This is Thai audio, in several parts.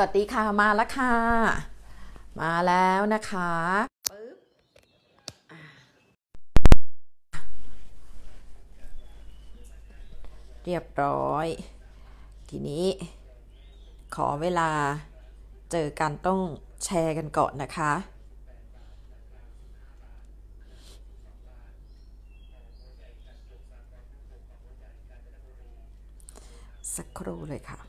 สวัสดีค่ะ มาแล้วค่ะ มาแล้วนะคะปึ๊บเรียบร้อย ทีนี้ ขอเวลาเจอกันต้องแชร์กันก่อนนะคะ สักครู่เลยค่ะ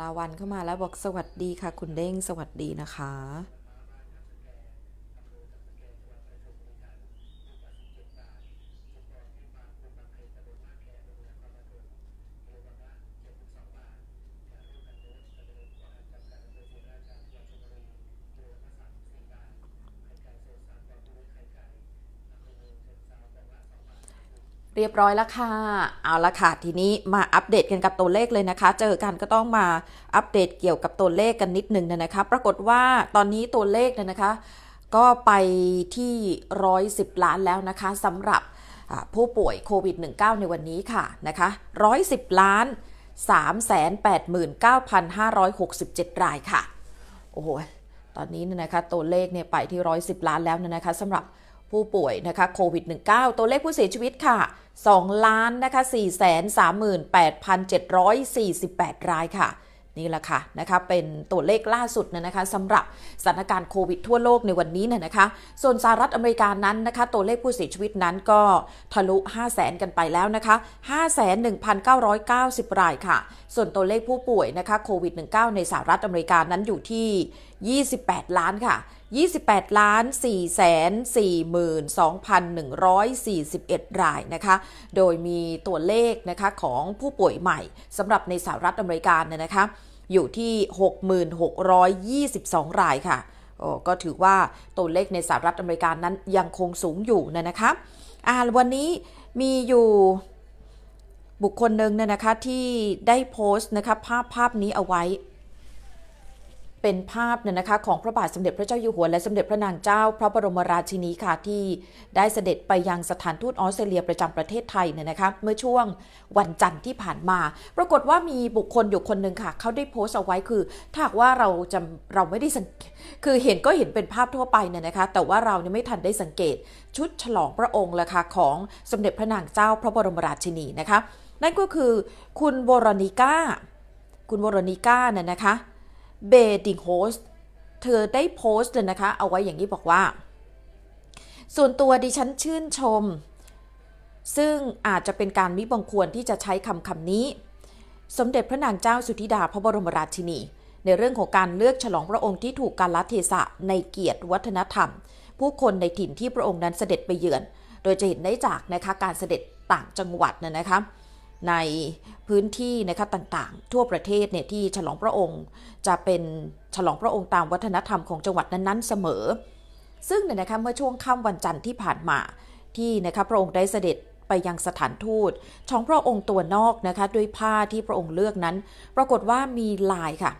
ลาวันเข้ามาแล้วบอกสวัสดีค่ะ คุณเด้งสวัสดีนะคะเรียบร้อยแล้วค่ะ เอาละค่ะทีนี้มาอัปเดตกันกับตัวเลขเลยนะคะ เจอกันก็ต้องมาอัปเดตเกี่ยวกับตัวเลขกันนิดนึงนะคะ ปรากฏว่าตอนนี้ตัวเลขเนี่ยนะคะก็ไปที่ร้อยสิบล้านแล้วนะคะสำหรับผู้ป่วยโควิด -19 ในวันนี้ค่ะ นะคะร้อยสิบล้าน3 8 9 5 6 7 รายค่ะ โอ้โห ตอนนี้เนี่ยนะคะตัวเลขเนี่ยไปที่ 110 ล้านแล้วเนี่ยนะคะสำหรับผู้ป่วยนะคะโควิด -19 ตัวเลขผู้เสียชีวิตค่ะ 2 ล้านนะคะ438,748 รายค่ะ นี่แหละค่ะนะคะเป็นตัวเลขล่าสุด นะคะสำหรับสถานการณ์โควิด ทั่วโลกในวันนี้นะคะส่วนสหรัฐอเมริกานั้นนะคะตัวเลขผู้เสียชีวิตนั้นก็ทะลุ 5 0 0แสนกันไปแล้วนะคะ5 1 9 9 0รายค่ะ ส่วนตัวเลขผู้ป่วยนะคะโควิด -19 ในสหรัฐอเมริกานั้นอยู่ที่28 ล้านค่ะ 28ล้าน442,141รายนะคะ โดยมีตัวเลขนะคะของผู้ป่วยใหม่สำหรับในสหรัฐอเมริกาเนี่ยนะคะ อยู่ที่ 6,622รายค่ะ ก็ถือว่าตัวเลขในสหรัฐอเมริกานั้นยังคงสูงอยู่นะนะคะ อ่า วันนี้มีอยู่บุคคลหนึ่งเนี่ยนะคะที่ได้โพสต์นะคะภาพภาพนี้เอาไว้เป็นภาพเนี่ยนะคะของพระบาทสมเด็จพระเจ้าอยู่หัวและสมเด็จพระนางเจ้าพระบรมราชินีค่ะที่ได้เสด็จไปยังสถานทูตออสเตรเลียประจำประเทศไทยเนี่ยนะคะเมื่อช่วงวันจันทร์ที่ผ่านมาปรากฏว่ามีบุคคลอยู่คนหนึ่งค่ะเขาได้โพสต์เอาไว้คือถ้าว่าเราจะเราไม่ได้สังคือเห็นก็เห็นเป็นภาพทั่วไปเนี่ยนะคะแต่ว่าเราเนี่ยไม่ทันได้สังเกต ชุดฉลองพระองค์ละค่ะของสมเด็จพระนางเจ้าพระบรมราชินีนะคะ นั่นก็คือ คุณโวรนิก้าคุณโวรนิก้าเนี่ยนะคะเบดิงโฮสเธอได้โพสต์เลยนะคะเอาไว้อย่างนี้บอกว่า ส่วนตัวดิฉันชื่นชม ซึ่งอาจจะเป็นการมิบังควรที่จะใช้คำคำนี้ สมเด็จพระนางเจ้าสุธิดาพระบรมราชินี ในเรื่องของการเลือกฉลองพระองค์ที่ถูกการลเทศะในเกียรติวัฒนธรรม ผู้คนในถิ่นที่พระองค์นั้นเสด็จไปเยือน โดยจะเห็นได้จากนะคะการเสด็จต่างจังหวัดนะนะคะในพื้นที่นะคะต่างๆ ทั่วประเทศเนี่ยที่ฉลองพระองค์จะเป็นฉลองพระองค์ตามวัฒนธรรมของจังหวัดนั้นๆเสมอ ซึ่งเนี่ยนะคะเมื่อช่วงค่ำวันจันทร์ที่ผ่านมาที่นะคะพระองค์ได้เสด็จไปยังสถานทูต่องพระองค์ตัวนอกนะคะด้วยผ้าที่พระองค์เลือกนั้นปรากฏว่ามีลายค่ะ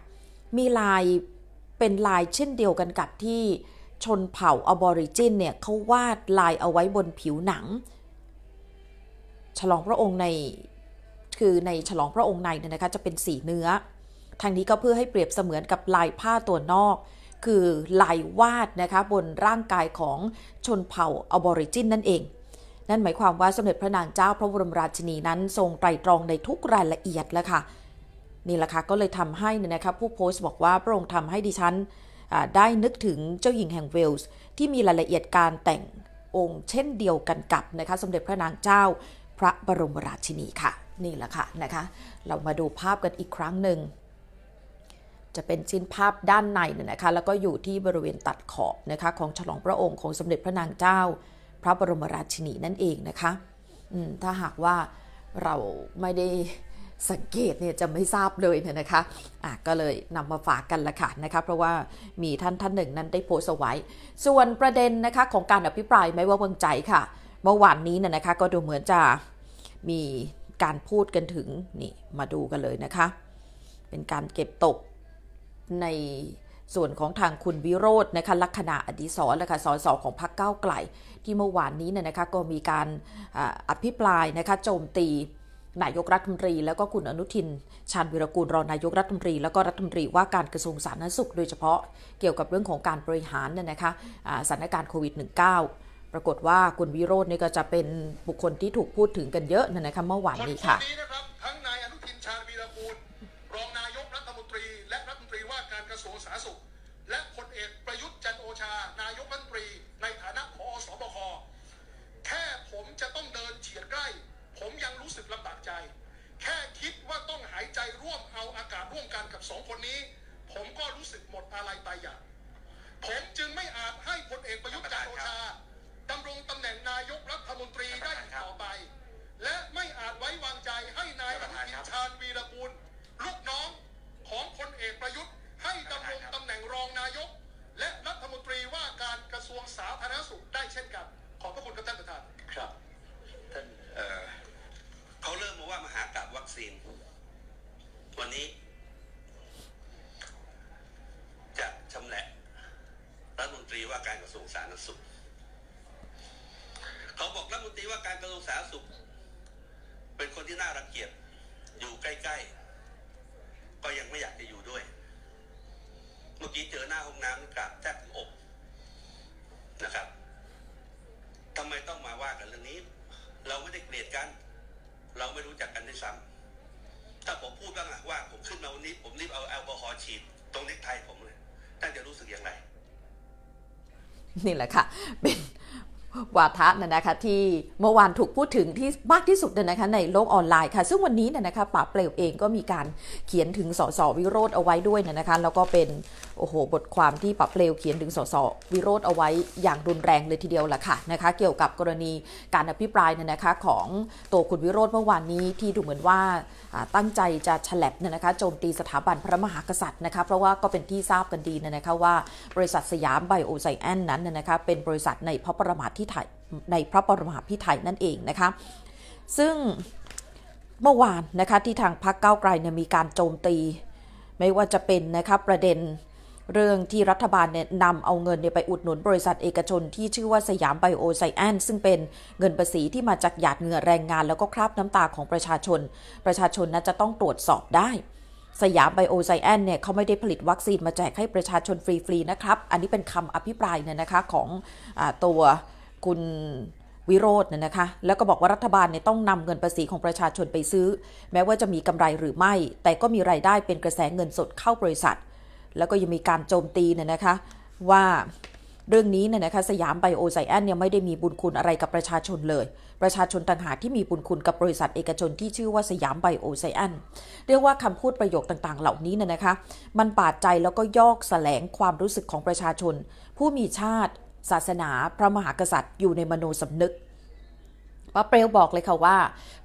มีลายเป็นลายเช่นเดียวกันกับที่ชนเผ่าอบอริจินเนี่ยเขาวาดลายเอาไว้บนผิวหนัง ฉลองพระองค์ในคือในฉลองพระองค์ในเนี่ยนะคะจะเป็นสีเนื้อทางนี้ก็เพื่อให้เปรียบเสมือนกับลายผ้าตัวนอก คือลายวาดนะคะบนร่างกายของชนเผ่าอบอริจินนั่นเอง นั่นหมายความว่าสมเด็จพระนางเจ้าพระบรมราชินีนั้น ทรงไตรตรองในทุกรายละเอียดแล้วค่ะ นี่แหละค่ะก็เลยทำให้นะคะผู้โพสต์บอกว่าพระองค์ทำาให้ดิฉันได้นึกถึงเจ้าหญิงแห่งเวลส์ที่มีรายละเอียดการแต่งองค์เช่นเดียวกันกับนะคะสมเด็จพระนางเจ้าพระบรมราชินีค่ะนี่แหละค่ะนะคะ เรามาดูภาพกันอีกครั้งหนึ่ง จะเป็นชิ้นภาพด้านในนะคะ แล้วก็อยู่ที่บริเวณตัดขอบนะคะของฉลองพระองค์ของสมเด็จพระนางเจ้า พระบรมราชินีนั่นเองนะคะถ้าหากว่าเราไม่ได้สังเกตเนี่ยจะไม่ทราบเลยเนี่ยนะคะะก็เลยนำมาฝากกันละค่ะนะคะ เพราะว่ามีท่านท่านหนึ่งนั้นได้โพสต์ไว้ส่วนประเด็นนะคะของการอภิปรายไม่ว่าเางใจค่ะ เมื่อวานนี้เนี่ยนะคะก็ดูเหมือนจะมีการพูดกันถึงนี่มาดูกันเลยนะคะเป็นการเก็บตกในส่วนของทางคุณวิโรจน์นะคะลักษณะอดีศรละคะสสของพรรคก้าไกล ที่เมื่อวานนี้เนี่ยนะคะก็มีการอภิปรายนะคะโจมตีนายกรัฐมนตรี แล้วก็คุณอนุทิน ชาญวิรกูลรองนายกรัฐมนตรี แล้วก็รัฐมนตรีว่าการกระทรวงสาธารณสุข โดยเฉพาะเกี่ยวกับเรื่องของการบริหารเนี่ยนะคะสถานการณ์โควิด -19 ปรากฏว่าคุณวิโรจน์นี่ก็จะเป็นบุคคลที่ถูกพูดถึงกันเยอะนะคำเมื่อวานนี้ค่ะ ทั้งนายอนุทินชาญวีรกูลรองนายกรัฐมนตรี และรัฐมนตรีว่าการกระทรวงสาธารณสุข และพลเอกประยุทธ์จันโอชา นายกรัฐมนตรี ในฐานะผอสบคแค่ผมจะต้องเดินเฉียดใกล้ ผมยังรู้สึกลำบากใจ แค่คิดว่าต้องหายใจร่วมเอาอากาศร่วมกันกับสองคนนี้ ผมก็รู้สึกหมดอะไรไปอย่าง ผมจึงไม่อาจให้พลเอกประยุทธ์จันโอชานี่แหละ ค่ะ เป็น วาทะนะนะคะที่เมื่อวานถูกพูดถึงที่ มากที่สุดนะนะคะในโลก ออนไลน์ค่ะ ซึ่งวันนี้นะนะคะป๋าเปลวเองก็มีการเขียนถึงสสวิโรธเอาไว้ด้วยนนะคะแล้วก็เป็นโอ้โห บทความที่ปับเปลวเขียนถึงสสวิโรธเอาไว้อย่างรุนแรงเลยทีเดียวแหละค่ะนะคะ เกี่ยวกับกรณีการอภิปรายเนี่ยนะคะของตัวคุณวิโรธเมื่อวานนี้ที่ดูเหมือนว่าตั้งใจจะฉลับเนี่ยนะคะโจมตีสถาบันพระมหากษัตริย์นะคะ เพราะว่าก็เป็นที่ทราบกันดีเนี่ยนะคะว่าบริษัทสยามไบโอไซแอนนั้นเนี่ยนะคะเป็นบริษัทในพระประมาทที่ไทยในพระปรมาภิไทยนั่นเองนะคะ ซึ่งเมื่อวานนะคะที่ทางพรรคเก้าไกลเนี่ยมีการโจมตี ไม่ว่าจะเป็นนะคะประเด็นเรื่องที่รัฐบาลเนี่ยนำเอาเงินเนี่ยไปอุดหนุนบริษัทเอกชนที่ชื่อว่าสยามไบโอไซแอนซึ่งเป็นเงินภาษีที่มาจากหยาดเหงื่อแรงงานแล้วก็คราบน้ำตาของประชาชน ประชาชนนะจะต้องตรวจสอบได้ สยามไบโอไซแอนเนี่ยเขาไม่ได้ผลิตวัคซีนมาแจกให้ประชาชนฟรีๆนะครับ อันนี้เป็นคำอภิปรายเนี่ยนะคะของอตัวคุณวิโรจน์เนี่ยนะคะแล้วก็บอกว่ารัฐบาลเนี่ยต้องนำเงินภาษีของประชาชนไปซื้อ แม้ว่าจะมีกำไรหรือไม่ แต่ก็มีรายได้เป็นกระแสเงินสดเข้าบริษัทแล้วก็ยังมีการโจมตีเนี่ยนะคะว่าเรื่องนี้เนี่ยนะคะสยามไบโอไซแอนเนี่ยไม่ได้มีบุญคุณอะไรกับประชาชนเลยประชาชนต่างหากที่มีบุญคุณกับบริษัทเอกชนที่ชื่อว่าสยามไบโอไซแอนเรียกว่าคำพูดประโยคต่างๆเหล่านี้เนี่ยนะคะมันบาดใจแล้วก็ยอกแสลงความรู้สึกของประชาชน ผู้มีชาติ ศาสนา พระมหากษัตริย์อยู่ในมโนสำนึกป้าเปรวบอกเลยค่ะว่า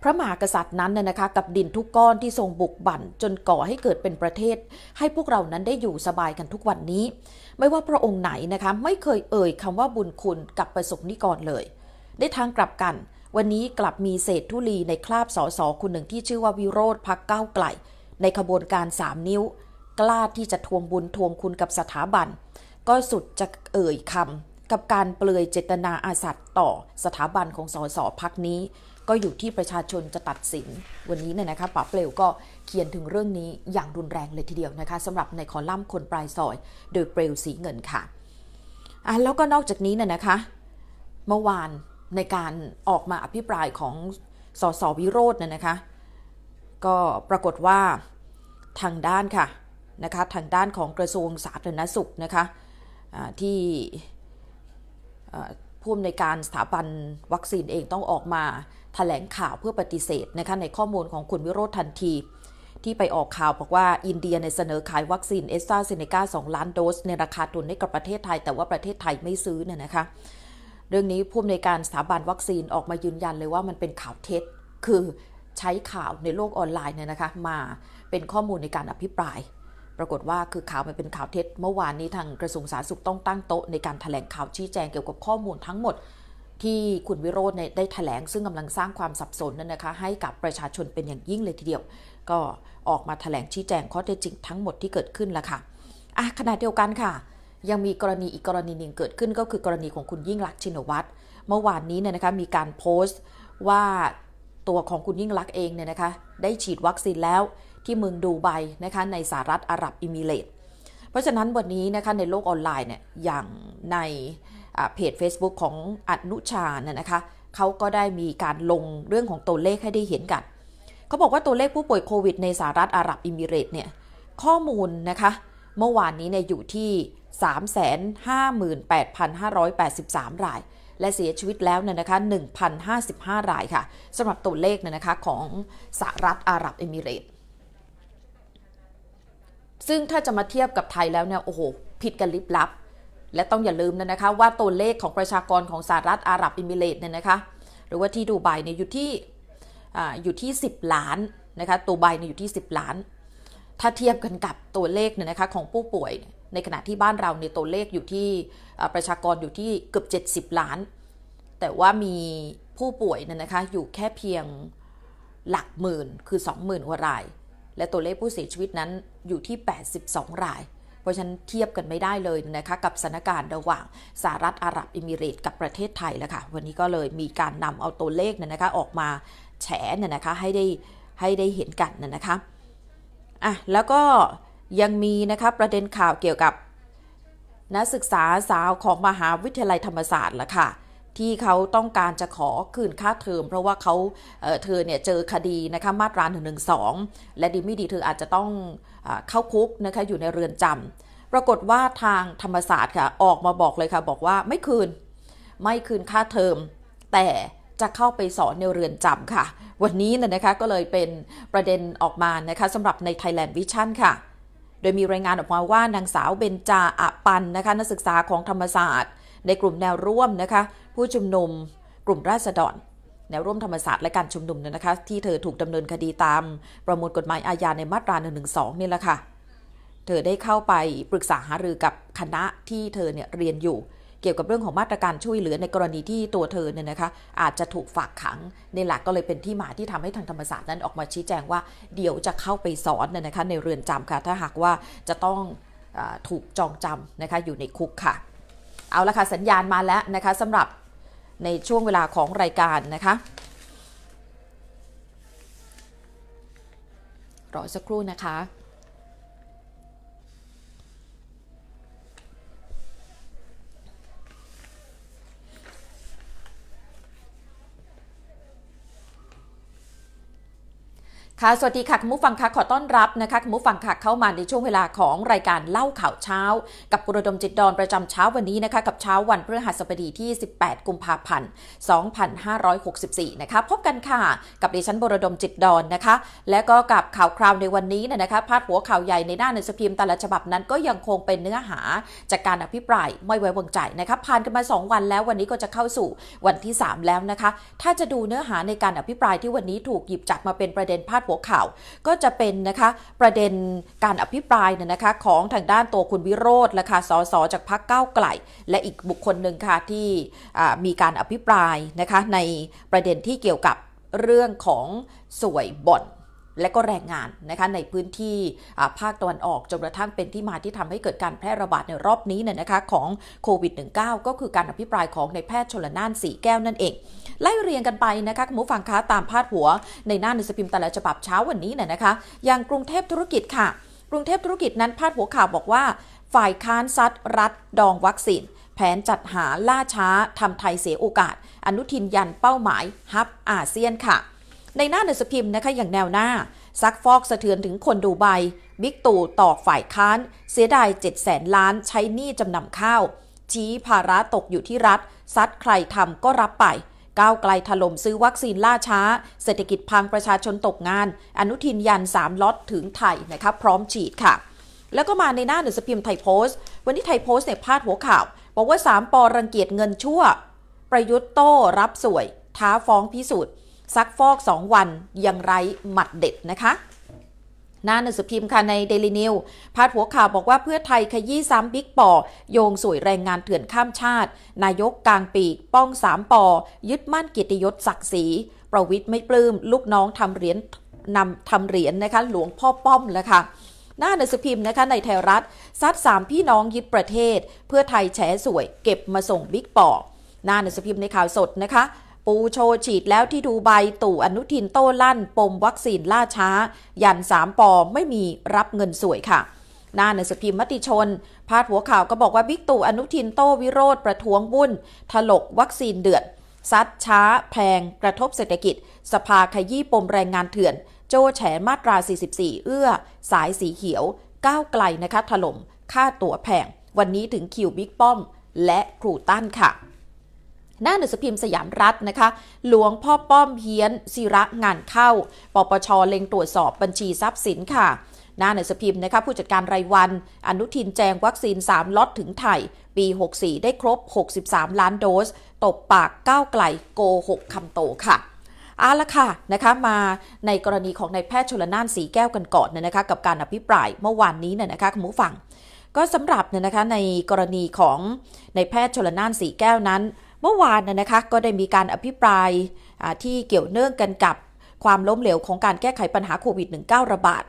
พระมหากษัตริย์นั้นน่ยนะคะกับดินทุกก้อนที่ทรงบุกบั่น จนก่อให้เกิดเป็นประเทศให้พวกเรานั้นได้อยู่สบายกันทุกวันนี้ ไม่ว่าพระองค์ไหนนะคะไม่เคยเอ่ยคำว่าบุญคุณกับประสบนิกรเลย ได้ทางกลับกัน วันนี้กลับมีเศษทุลีในคราบสอสอคนหนึ่งที่ชื่อว่าวิโรธพักเก้าไกล ในขบวนการสามนิ้ว กล้าที่จะทวงบุญทวงคุณกับสถาบันก็สุดจะเอ่ยคำกับการเปลือยเจตนาอาสัตต่อสถาบันของสสพักนี้ ก็อยู่ที่ประชาชนจะตัดสินวันนี้เนี่ยนะคะป๋าเปลวก็เขียนถึงเรื่องนี้อย่างรุนแรงเลยทีเดียวนะคะสำหรับในคอลัมน์คนปลายซอย โดยเปลวสีเงินค่ะอ่ะ แล้วก็นอกจากนี้เนี่ยนะคะ เมื่อวานในการออกมาอภิปรายของสสวิโรจน์เนี่ยนะคะก็ปรากฏว่าทางด้านค่ะนะคะทางด้านของกระทรวงสาธารณสุขนะคะที่ผู้อำนวยการสถาบันวัคซีนเองต้องออกมาถแถลงข่าวเพื่อปฏิเสธนะคะในข้อมูลของคุณวิโรธทันทีที่ไปออกข่าวบอกว่าอินเดียในเสนอขายวัคซีนเอสตราเซเนกา2ล้านโดสในราคาทุนให้กับประเทศไทย แต่ว่าประเทศไทยไม่ซื้อเนี่ยนะคะ เรื่องนี้ผู้อำนวยการสถาบันวัคซีนออกมายืนยันเลยว่ามันเป็นข่าวเท็จคือใช้ข่าวในโลกออนไลน์เนี่ยนะคะมาเป็นข้อมูลในการอภิปรายปรากฏว่าคือข่าวมันเป็นข่าวเท็จ เมื่อวานนี้ทางกระทรวงสาธารณสุขต้องตั้งโต๊ะในการถแถลงข่าวชี้แจงเกี่ยวกับข้อมูลทั้งหมด ที่คุณวิโรจน์ได้ถแถลงซึ่งกำลังสร้างความสับสนนั่นนะคะให้กับประชาชนเป็นอย่างยิ่งเลยทีเดียว ก็ออกมาถแถลงชี้แจงข้อเท็จจริงทั้งหมดที่เกิดขึ้นและค่ะอ่ะขณะเดียวกันค่ะ ยังมีกรณีอีกกรณีหนึ่งเกิดขึ้นก็คือกรณีของคุณยิ่งลักษณ์ชินวัตรเมื่อวานนี้เนี่ยนะคะมีการโพสต์ว่า ตัวของคุณยิ่งลักษณ์เองเนี่ยนะคะได้ฉีดวัคซีนแล้วที่เมืองดูไบนะคะในสหรัฐอาหรับอิมิเรต เพราะฉะนั้นวันนี้นะคะในโลกออนไลน์เนี่ยอย่างในเพจ Facebook ของอนุชาเนี่ยนะคะเขาก็ได้มีการลงเรื่องของตัวเลขให้ได้เห็นกัน เขาบอกว่าตัวเลขผู้ป่วยโควิดในสหรัฐอาหรับอิมิเรตเนี่ยข้อมูลนะคะเมื่อวานนี้เนี่ยอยู่ที่ 358,583ราย และเสียชีวิตแล้วเนี่ยนะคะ1,055รายค่ะสำหรับตัวเลขเนี่ยนะคะของสหรัฐอาหรับอิมิเรตสซึ่งถ้าจะมาเทียบกับไทยแล้วเนี่ย โอ้โห ผิดกันลิบลับ และต้องอย่าลืมนะนะคะว่าตัวเลขของประชากรของสหรัฐอาหรับอิมิเรตเนี่ยนะคะ หรือว่าที่ดูไบเนี่ยอยู่ที่อยู่ที่ 10ล้านนะคะตัวใบเนี่ยอยู่ที่ 10 ล้าน ถ้าเทียบกันกับตัวเลขเนี่ยนะคะของผู้ป่วย ในขณะที่บ้านเราในตัวเลขอยู่ที่ประชากรอยู่ที่เกือบ70 ล้าน แต่ว่ามีผู้ป่วยเนี่ยนะคะอยู่แค่เพียงหลักหมื่น คือ 20,000กว่าราย และตัวเลขผู้เสียชีวิตนั้นอยู่ที่ 82ราย เพราะฉะนั้นเทียบกันไม่ได้เลยนะคะ กับสถานการณ์ระหว่างสหรัฐอาหรับอิมิเรต กับประเทศไทยแล้วค่ะ วันนี้ก็เลยมีการนำเอาตัวเลขเนี่ยนะคะออกมาแฉเนี่ยนะคะให้ได้ให้ได้เห็นกันน่ยนะคะ อ่ะ แล้วก็ยังมีนะคะประเด็นข่าวเกี่ยวกับ นักศึกษาสาวของมหาวิทยาลัยธรรมศาสตร์ละค่ะที่เขาต้องการจะขอคืนค่าเทอม เพราะว่าเขาเธอเนี่ยเจอคดีนะคะมาตรา1นึและดีไม่ดีเธออาจจะต้องอเข้าคุกนะคะอยู่ในเรือนจำปรากฏว่าทางธรรมศาสตร์ค่ะ ออกมาบอกเลยค่ะบอกว่าไม่คืน ไม่คืนค่าเทอม แต่จะเข้าไปสอนในเรือนจำค่ะ วันนี้นะคะก็เลยเป็นประเด็นออกมานะคะสำหรับใน Thailand Vision ค่ะ โดยมีรายงานออกมาว่า นางสาวเบนจาอปันนะคะ นักศึกษาของธรรมศาสตร์ในกลุ่มแนวร่วมนะคะผู้ชุมนุมกลุ่มราษฎรแนวร่วมธรรมศาสตร์และการชุมนุมเนี่ยนะคะ ที่เธอถูกดำเนินคดีตาม ประมวลกฎหมายอาญาในมาตรา1นึนี่แหละค่ะ เธอได้เข้าไปปรึกษาหารือกับคณะที่เธอเนี่ยเรียนอยู่ เกี่ยวกับเรื่องของมาตรการช่วยเหลือในกรณีที่ตัวเธอเนี่ยนะคะ อาจจะถูกฝากขัง ในหลักก็เลยเป็นที่มาที่ทำให้ทางธรรมศาสตร์นั้นออกมาชี้แจงว่าเดี๋ยวจะเข้าไปสอนเนี่ยนะคะในเรือนจำค่ะถ้าหากว่าจะต้องอถูกจองจำนะคะอยู่ในคุกค่ะ เอาละค่ะสัญญาณมาแล้วนะคะสำหรับในช่วงเวลาของรายการนะคะ รอสักครู่นะคะค่ะสวัสดีค่ะคุณผู้ฟังคะขอต้อนรับนะคะคุณผู้ฟังค่ะเข้ามาในช่วงเวลาของรายการเล่าข่าวเช้า กับกุรดมจิตดอนประจำเช้าวันนี้นะคะกับเช้าวันพฤหัสบดีที่ 18 กุมภาพันธ์ 2564 นะคะพบกันค่ะกับดิฉันบรดมจิตดอนนะคะ และก็กับข่าวคราวในวันนี้นะคะพาดหัวข่าวใหญ่ในหน้าหนังสือพิมพ์แต่ละฉบับนั้นก็ยังคงเป็นเนื้อหาจากการอภิปรายไม่ไว้วางใจนะคะผ่านกันมา2วัน แล้ววันนี้ก็จะเข้าสู่วันที่ 3 แล้วนะคะถ้าจะดูเนื้อหาในการอภิปรายที่วันนี้ถูกหยิบจับมาเป็นประเด็นพาดหัวข่าวก็จะเป็นนะคะประเด็นการอภิปรายนนะคะของทางด้านตัวคุณวิโรธและค่ะสสจากพรรคก้าวไกลและอีกบุคคลหนึ่งค่ะที่มีการอภิปรายนะคะในประเด็นที่เกี่ยวกับเรื่องของสวยบ่อนและก็แรงงานนะคะในพื้นที่ภาคตะวันออกจนกระทั่งเป็นที่มาที่ทำให้เกิดการแพร่ระบาดในรอบนี้เนี่ยนะคะของโควิด -19 ก็คือการอภิปรายของในแพทย์ชลน่านสีแก้วนั่นเอง ไล่เรียงกันไปนะคะคุณผู้ฟังคะตามพาดหัวในหน้าหนังสือพิมพ์แต่ละฉบับเช้าวันนี้เนี่ยนะคะอย่างกรุงเทพธุรกิจค่ะ กรุงเทพธุรกิจนั้นพาดหัวข่าวบอกว่าฝ่ายค้านซัดรัฐดองวัคซีนแผนจัดหาล่าช้าทำไทยเสียโอกาส อนุทินยันเป้าหมายฮับอาเซียนค่ะในหน้าหนังสือพิมพ์นะคะอย่างแนวหน้า ซักฟอกสะเทือนถึงคนดูใบบิ๊กตู่ตอกฝ่ายค้าน เสียดาย7 0 0แสนล้านใช้หนี้จำนำข้าว ชี้ภาระตกอยู่ที่รัฐ ซัดใครทำก็รับไป ก้าวไกลถล่มซื้อวัคซีนล่าช้า เศรษฐกิจพังประชาชนตกงาน อนุทินยัน 3ล็อตถึงไทยนะคะพร้อมฉีดค่ะ แล้วก็มาในหน้าหนังสือพิมพ์ไทยโพสต์วันนี้ไทยโพสต์เนี่ยพาดหัวข่าว บอกว่า3ปอรังเกียจเงินชั่ว ประยุทธ์โต้รับสวย ท้าฟ้องพิสูจน์ซักฟอก 2 วัน ยังไร้หมัดเด็ดนะคะหน้าหนังสือพิมพ์ค่ะในเดล่นิวพาดหัวข่าวบอกว่าเพื่อไทยขยี้ซ้ำบิ๊กปอโยงสวยแรงงานเถื่อนข้ามชาติ นายกกลางปีกป้องสามปอ ยึดมั่นกิติยศศักดิ์ศรีประวิทย์ไม่ปลืม้มลูกน้องทำเหรียญนำทำเหรียญนนะคะหลวงพ่อป้อมแล้วค่ะหน้าหนังสือพิมพ์นะคะในไทยรัฐ ซัดสามพี่น้องยึดประเทศ เพื่อไทยแฉสวยเก็บมาส่งบิ๊กปอหน้าหนังสือพิมพ์ในข่าวสดนะคะปูโชฉีดแล้วที่ดูใบตู่อนุทินโต้ลั่น ปมวัคซีนล่าช้ายันสามปอไม่มีรับเงินสวยค่ะหน้าหนังสือพิมพ์มติชน พาดหัวข่าวก็บอกว่าบิ๊กตู่อนุทินโต้วิโรธประท้วงวุ่นถลกวัคซีนเดือด ซัดช้าแพงกระทบเศรษฐกิจ สภาขยี้ปมแรงงานเถื่อน โจแฉมาตรา 44 เอื้อ สายสีเขียว ก้าวไกลนะคะ ถล่มค่าตั๋วแพงวันนี้ถึงคิวบิ๊กป้อมและครูตั้นค่ะหน้าหนังสือพิมพ์สยามรัฐนะคะ หลวงพ่อป้อมเฮียน ศิระ งานเข้า ปปชเล็งตรวจสอบบัญชีทรัพย์สินค่ะหน้าหนังสือพิมพ์นะคะผู้จัดการรายวัน อนุทินแจงวัคซีน 3ล็อตถึงไทย ปี 64 ได้ครบ 63 ล้านโดส ตบปากก้าวไกลโกหกคำโตค่ะเอาละค่ะนะคะมาในกรณีของนายแพทย์ชลนานสีแก้วกันก่อนเนี่ยนะคะกับการอภิปรายเมื่อวานนี้เนี่ยนะคะคุณผู้ฟัง ก็สำหรับเนี่ยนะคะในกรณีของนายแพทย์ชลนานสีแก้วนั้นเมื่อวานนะคะก็ได้มีการอภิปรายที่เกี่ยวเนื่องกันกับความล้มเหลวของการแก้ไขปัญหาโควิด -19 ระบาด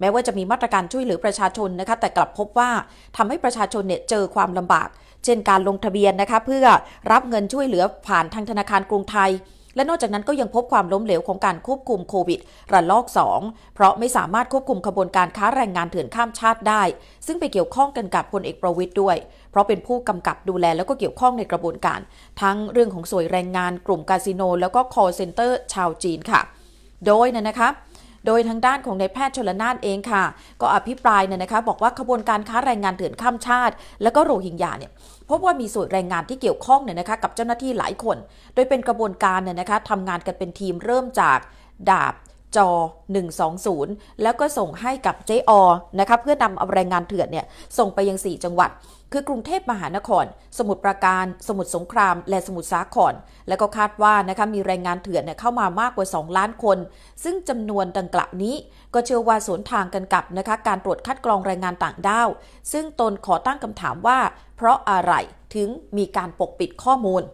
แม้ว่าจะมีมาตรการช่วยเหลือประชาชนนะคะแต่กลับพบว่าทำให้ประชาชนเนี่ยเจอความลำบาก เช่นการลงทะเบียนนะคะเพื่อรับเงินช่วยเหลือผ่านทางธนาคารกรุงไทย และนอกจากนั้นก็ยังพบความล้มเหลวของการควบคุมโควิดระลอก 2 เพราะไม่สามารถควบคุมขบวนการค้าแรงงานเถื่อนข้ามชาติได้ ซึ่งไปเกี่ยวข้องกันกับพลเอกประวิทย์ด้วยราะเป็นผู้กำกับดูแลแล้วก็เกี่ยวข้องในกระบวนการ ทั้งเรื่องของสวยแรงงานกลุ่มคาสิโนแล้วก็คอเซ็นเตอร์ชาวจีนค่ะ โดยนะนะคะโดยทางด้านของนายแพทย์ชลนานเองค่ะ ก็อภิปรายเนี่ยนะคะบอกว่าขบวนการค้าแรงงานเถื่อนข้ามชาติ และก็โรฮิงญาเนี่ยพบว่ามีส่วนแรงงานที่เกี่ยวข้องเนี่ยนะคะกับเจ้าหน้าที่หลายคน โดยเป็นกระบวนการเนี่ยนะคะทำงานกันเป็นทีมเริ่มจากดาบจอ120แล้วก็ส่งให้กับเจอนะคะเพื่อนำเอาแรงงานเถื่อนเนี่ยส่งไปยัง 4 จังหวัดคือกรุงเทพมหานคร สมุทรปราการ สมุทรสงคราม และสมุทรสาครและก็คาดว่านะคะมีแรงงานเถื่อนเข้ามามากกว่า 2 ล้านคน ซึ่งจำนวนดังกล่าวนี้ ก็เชื่อว่าสวนทางกันกับนะคะการตรวจคัดกรองแรงงานต่างด้าว ซึ่งตนขอตั้งคำถามว่า เพราะอะไรถึงมีการปกปิดข้อมูล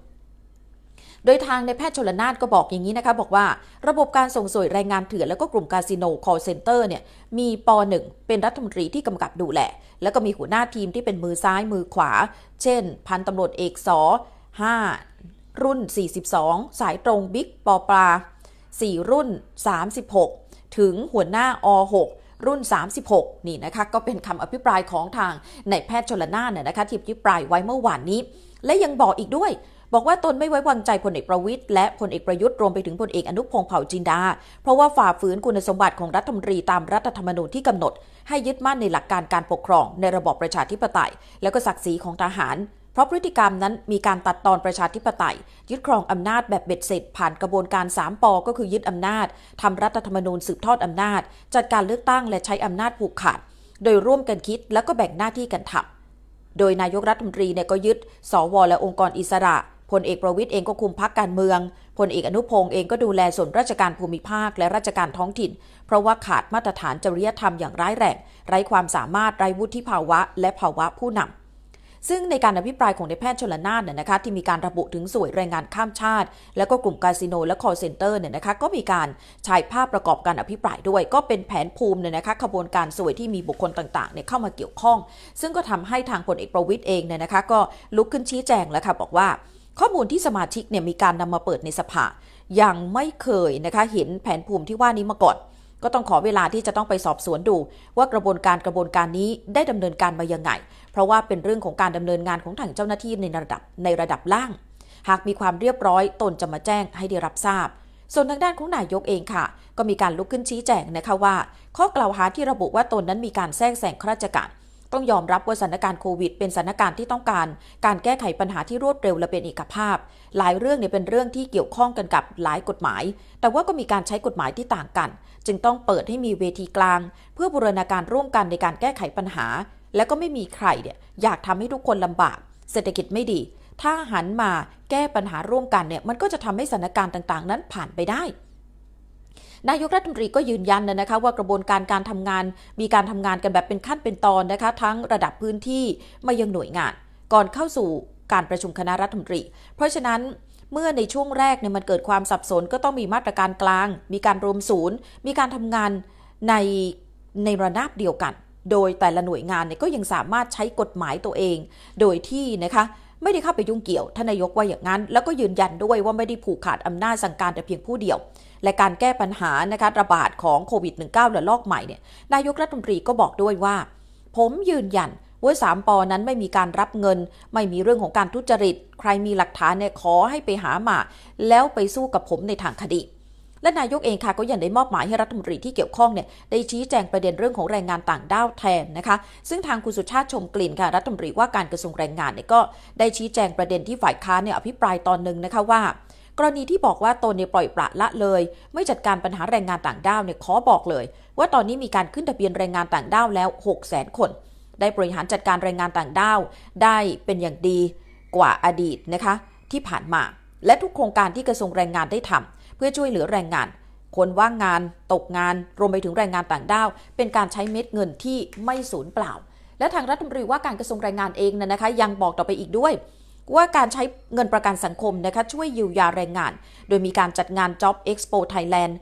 โดยทางในแพทย์ชลนานก็บอกอย่างนี้นะคะ บอกว่า ระบบการส่งสวยแรงงานเถื่อนแล้วก็กลุ่มคาสิโน call center เนี่ยมีปหนึ่งเป็นรัฐมนตรีที่กำกับดูแลแล้วก็มีหัวหน้าทีมที่เป็นมือซ้ายมือขวา เช่น พันตำรวจเอกสอารุ่น 42 สายตรงบิ๊กปอปลา 4 รุ่น 36 ถึงหัวหน้าอ6รุ่น 36 นี่นะคะก็เป็นคำอภิปรายของทางในแพทย์ชลนานเนี่ยนะคะที่อภิปรายไว้เมื่อวานนี้ และยังบอกอีกด้วยบอกว่าตนไม่ไว้วางใจพลเอกประวิทย์และพลเอกประยุทธ์รวมไปถึงพลเอกอนุพงศ์เผ่าจินดา เพราะว่าฝ่าฝืนคุณสมบัติของรัฐมนตรีตามรัฐธรรมนูญที่กำหนด ให้ยึดมั่นในหลักการการปกครอง ในระบอบประชาธิปไตย และก็ศักดิ์ศรีของทหาร เพราะพฤติกรรมนั้นมีการตัดตอนประชาธิปไตย ยึดครองอำนาจแบบเบ็ดเสร็จผ่านกระบวนการ 3ปก็คือยึดอำนาจทำรัฐธรรมนูญสืบทอดอำนาจ จัดการเลือกตั้งและใช้อำนาจผูกขาดโดยร่วมกันคิดแล้วก็แบ่งหน้าที่กันทำโดยนายกรัฐมนตรีเนี่ยก็ยึด สว และองค์กรอิสระพลเอกประวิทย์เองก็คุมพักการเมือง พลเอกอนุพงศ์เองก็ดูแลส่วนราชการภูมิภาคและราชการท้องถิ่น เพราะว่าขาดมาตรฐานจริยธรรมอย่างร้ายแรง ไร้ความสามารถ ไร้วุฒิภาวะ และภาวะผู้นำ ซึ่งในการอภิปรายของนายแพทย์ชลนาถเนี่ยนะคะที่มีการระบุถึงสวยแรงงานข้ามชาติ และก็กลุ่มคาสิโนและคอเซ็นเตอร์เนี่ยนะคะก็มีการฉายภาพประกอบการอภิปรายด้วย ก็เป็นแผนภูมิเนี่ยนะคะขบวนการสวยที่มีบุคคลต่างๆเนี่ยเข้ามาเกี่ยวข้อง ซึ่งก็ทำให้ทางพลเอกประวิทย์เองเนี่ยนะคะก็ลุกขึ้นชี้แจงแล้วค่ะบอกว่าข้อมูลที่สมาชิกเนี่ยมีการนำมาเปิดในสภา ยังไม่เคยนะคะเห็นแผนภูมิที่ว่านี้มาก่อน ก็ต้องขอเวลาที่จะต้องไปสอบสวนดู ว่ากระบวนการกระบวนการนี้ได้ดำเนินการมายังไง เพราะว่าเป็นเรื่องของการดำเนินงานของทางเจ้าหน้าที่ในระดับในระดับล่าง หากมีความเรียบร้อย ตนจะมาแจ้งให้ได้รับทราบ ส่วนทางด้านของนายกเองค่ะ ก็มีการลุกขึ้นชี้แจงนะคะว่า ข้อกล่าวหาที่ระบุว่าตนนั้นมีการแทรกแซงข้าราชการต้องยอมรับว่าสถานการณ์โควิด เป็นสถานการณ์ที่ต้องการ การแก้ไขปัญหาที่รวดเร็วและเป็นเอกภาพ หลายเรื่องเนี่ยเป็นเรื่องที่เกี่ยวข้องกันกับหลายกฎหมาย แต่ว่าก็มีการใช้กฎหมายที่ต่างกัน จึงต้องเปิดให้มีเวทีกลาง เพื่อบูรณาการร่วมกันในการแก้ไขปัญหา และก็ไม่มีใครเนี่ยอยากทำให้ทุกคนลำบาก เศรษฐกิจไม่ดี ถ้าหันมาแก้ปัญหาร่วมกันเนี่ยมันก็จะทำให้สถานการณ์ต่าง ๆ นั้นผ่านไปได้นายกรัฐมนตรีก็ยืนยันนะคะว่ากระบวนการการทำงาน มีการทำงานกันแบบเป็นขั้นเป็นตอนนะคะ ทั้งระดับพื้นที่มายังหน่วยงาน ก่อนเข้าสู่การประชุมคณะรัฐมนตรี เพราะฉะนั้นเมื่อในช่วงแรกเนี่ยมันเกิดความสับสนก็ต้องมีมาตรการกลาง มีการรวมศูนย์ มีการทำงานในในระนาบเดียวกัน โดยแต่ละหน่วยงานเนี่ยก็ยังสามารถใช้กฎหมายตัวเอง โดยที่นะคะไม่ได้เข้าไปยุ่งเกี่ยวท่านนายกว่าอย่างนั้น แล้วก็ยืนยันด้วยว่าไม่ได้ผูกขาดอำนาจสั่งการแต่เพียงผู้เดียว และการแก้ปัญหานะคะระบาดของโควิด -19 ระลอกใหม่เนี่ย นายกรัฐมนตรีก็บอกด้วยว่าผมยืนยันว่าสามปอนั้นไม่มีการรับเงินไม่มีเรื่องของการทุจริต ใครมีหลักฐานเนี่ยขอให้ไปหามา แล้วไปสู้กับผมในทางคดีและนายกเองค่ะก็ยังได้มอบหมายให้รัฐมนตรีที่เกี่ยวข้องเนี่ยได้ชี้แจงประเด็นเรื่องของแรงงานต่างด้าวแทนนะคะซึ่งทางคุณสุชาติชมกลิ่นค่ะรัฐมนตรีว่าการกระทรวงแรงงานเนี่ยก็ได้ชี้แจงประเด็นที่ฝ่ายค้านเนี่ยอภิปรายตอนหนึ่งนะคะว่า กรณีที่บอกว่าตนเนี่ยปล่อยปละละเลย ไม่จัดการปัญหาแรงงานต่างด้าวเนี่ยขอบอกเลย ว่าตอนนี้มีการขึ้นทะเบียนแรงงานต่างด้าวแล้ว6 0 0 0 0คน ได้บริหารจัดการแรงงานต่างด้าวได้เป็นอย่างดีกว่าอดีตนะคะที่ผ่านมาและทุกโครงการที่กระทรวงแรงงานได้ทำพื่อช่วยเหลือแรงงานคนว่างงาน ตกงาน รวมไปถึงแรงงานต่างด้าวเป็นการใช้เม็ดเงินที่ไม่สูญเปล่า และทางรัฐมนตรีว่าการกระทรวงแรงงานเองนะคะยังบอกต่อไปอีกด้วย ว่าการใช้เงินประกันสังคมนะคะช่วยยิยวยาแรงงาน โดยมีการจัดงาน Job Expo Thailand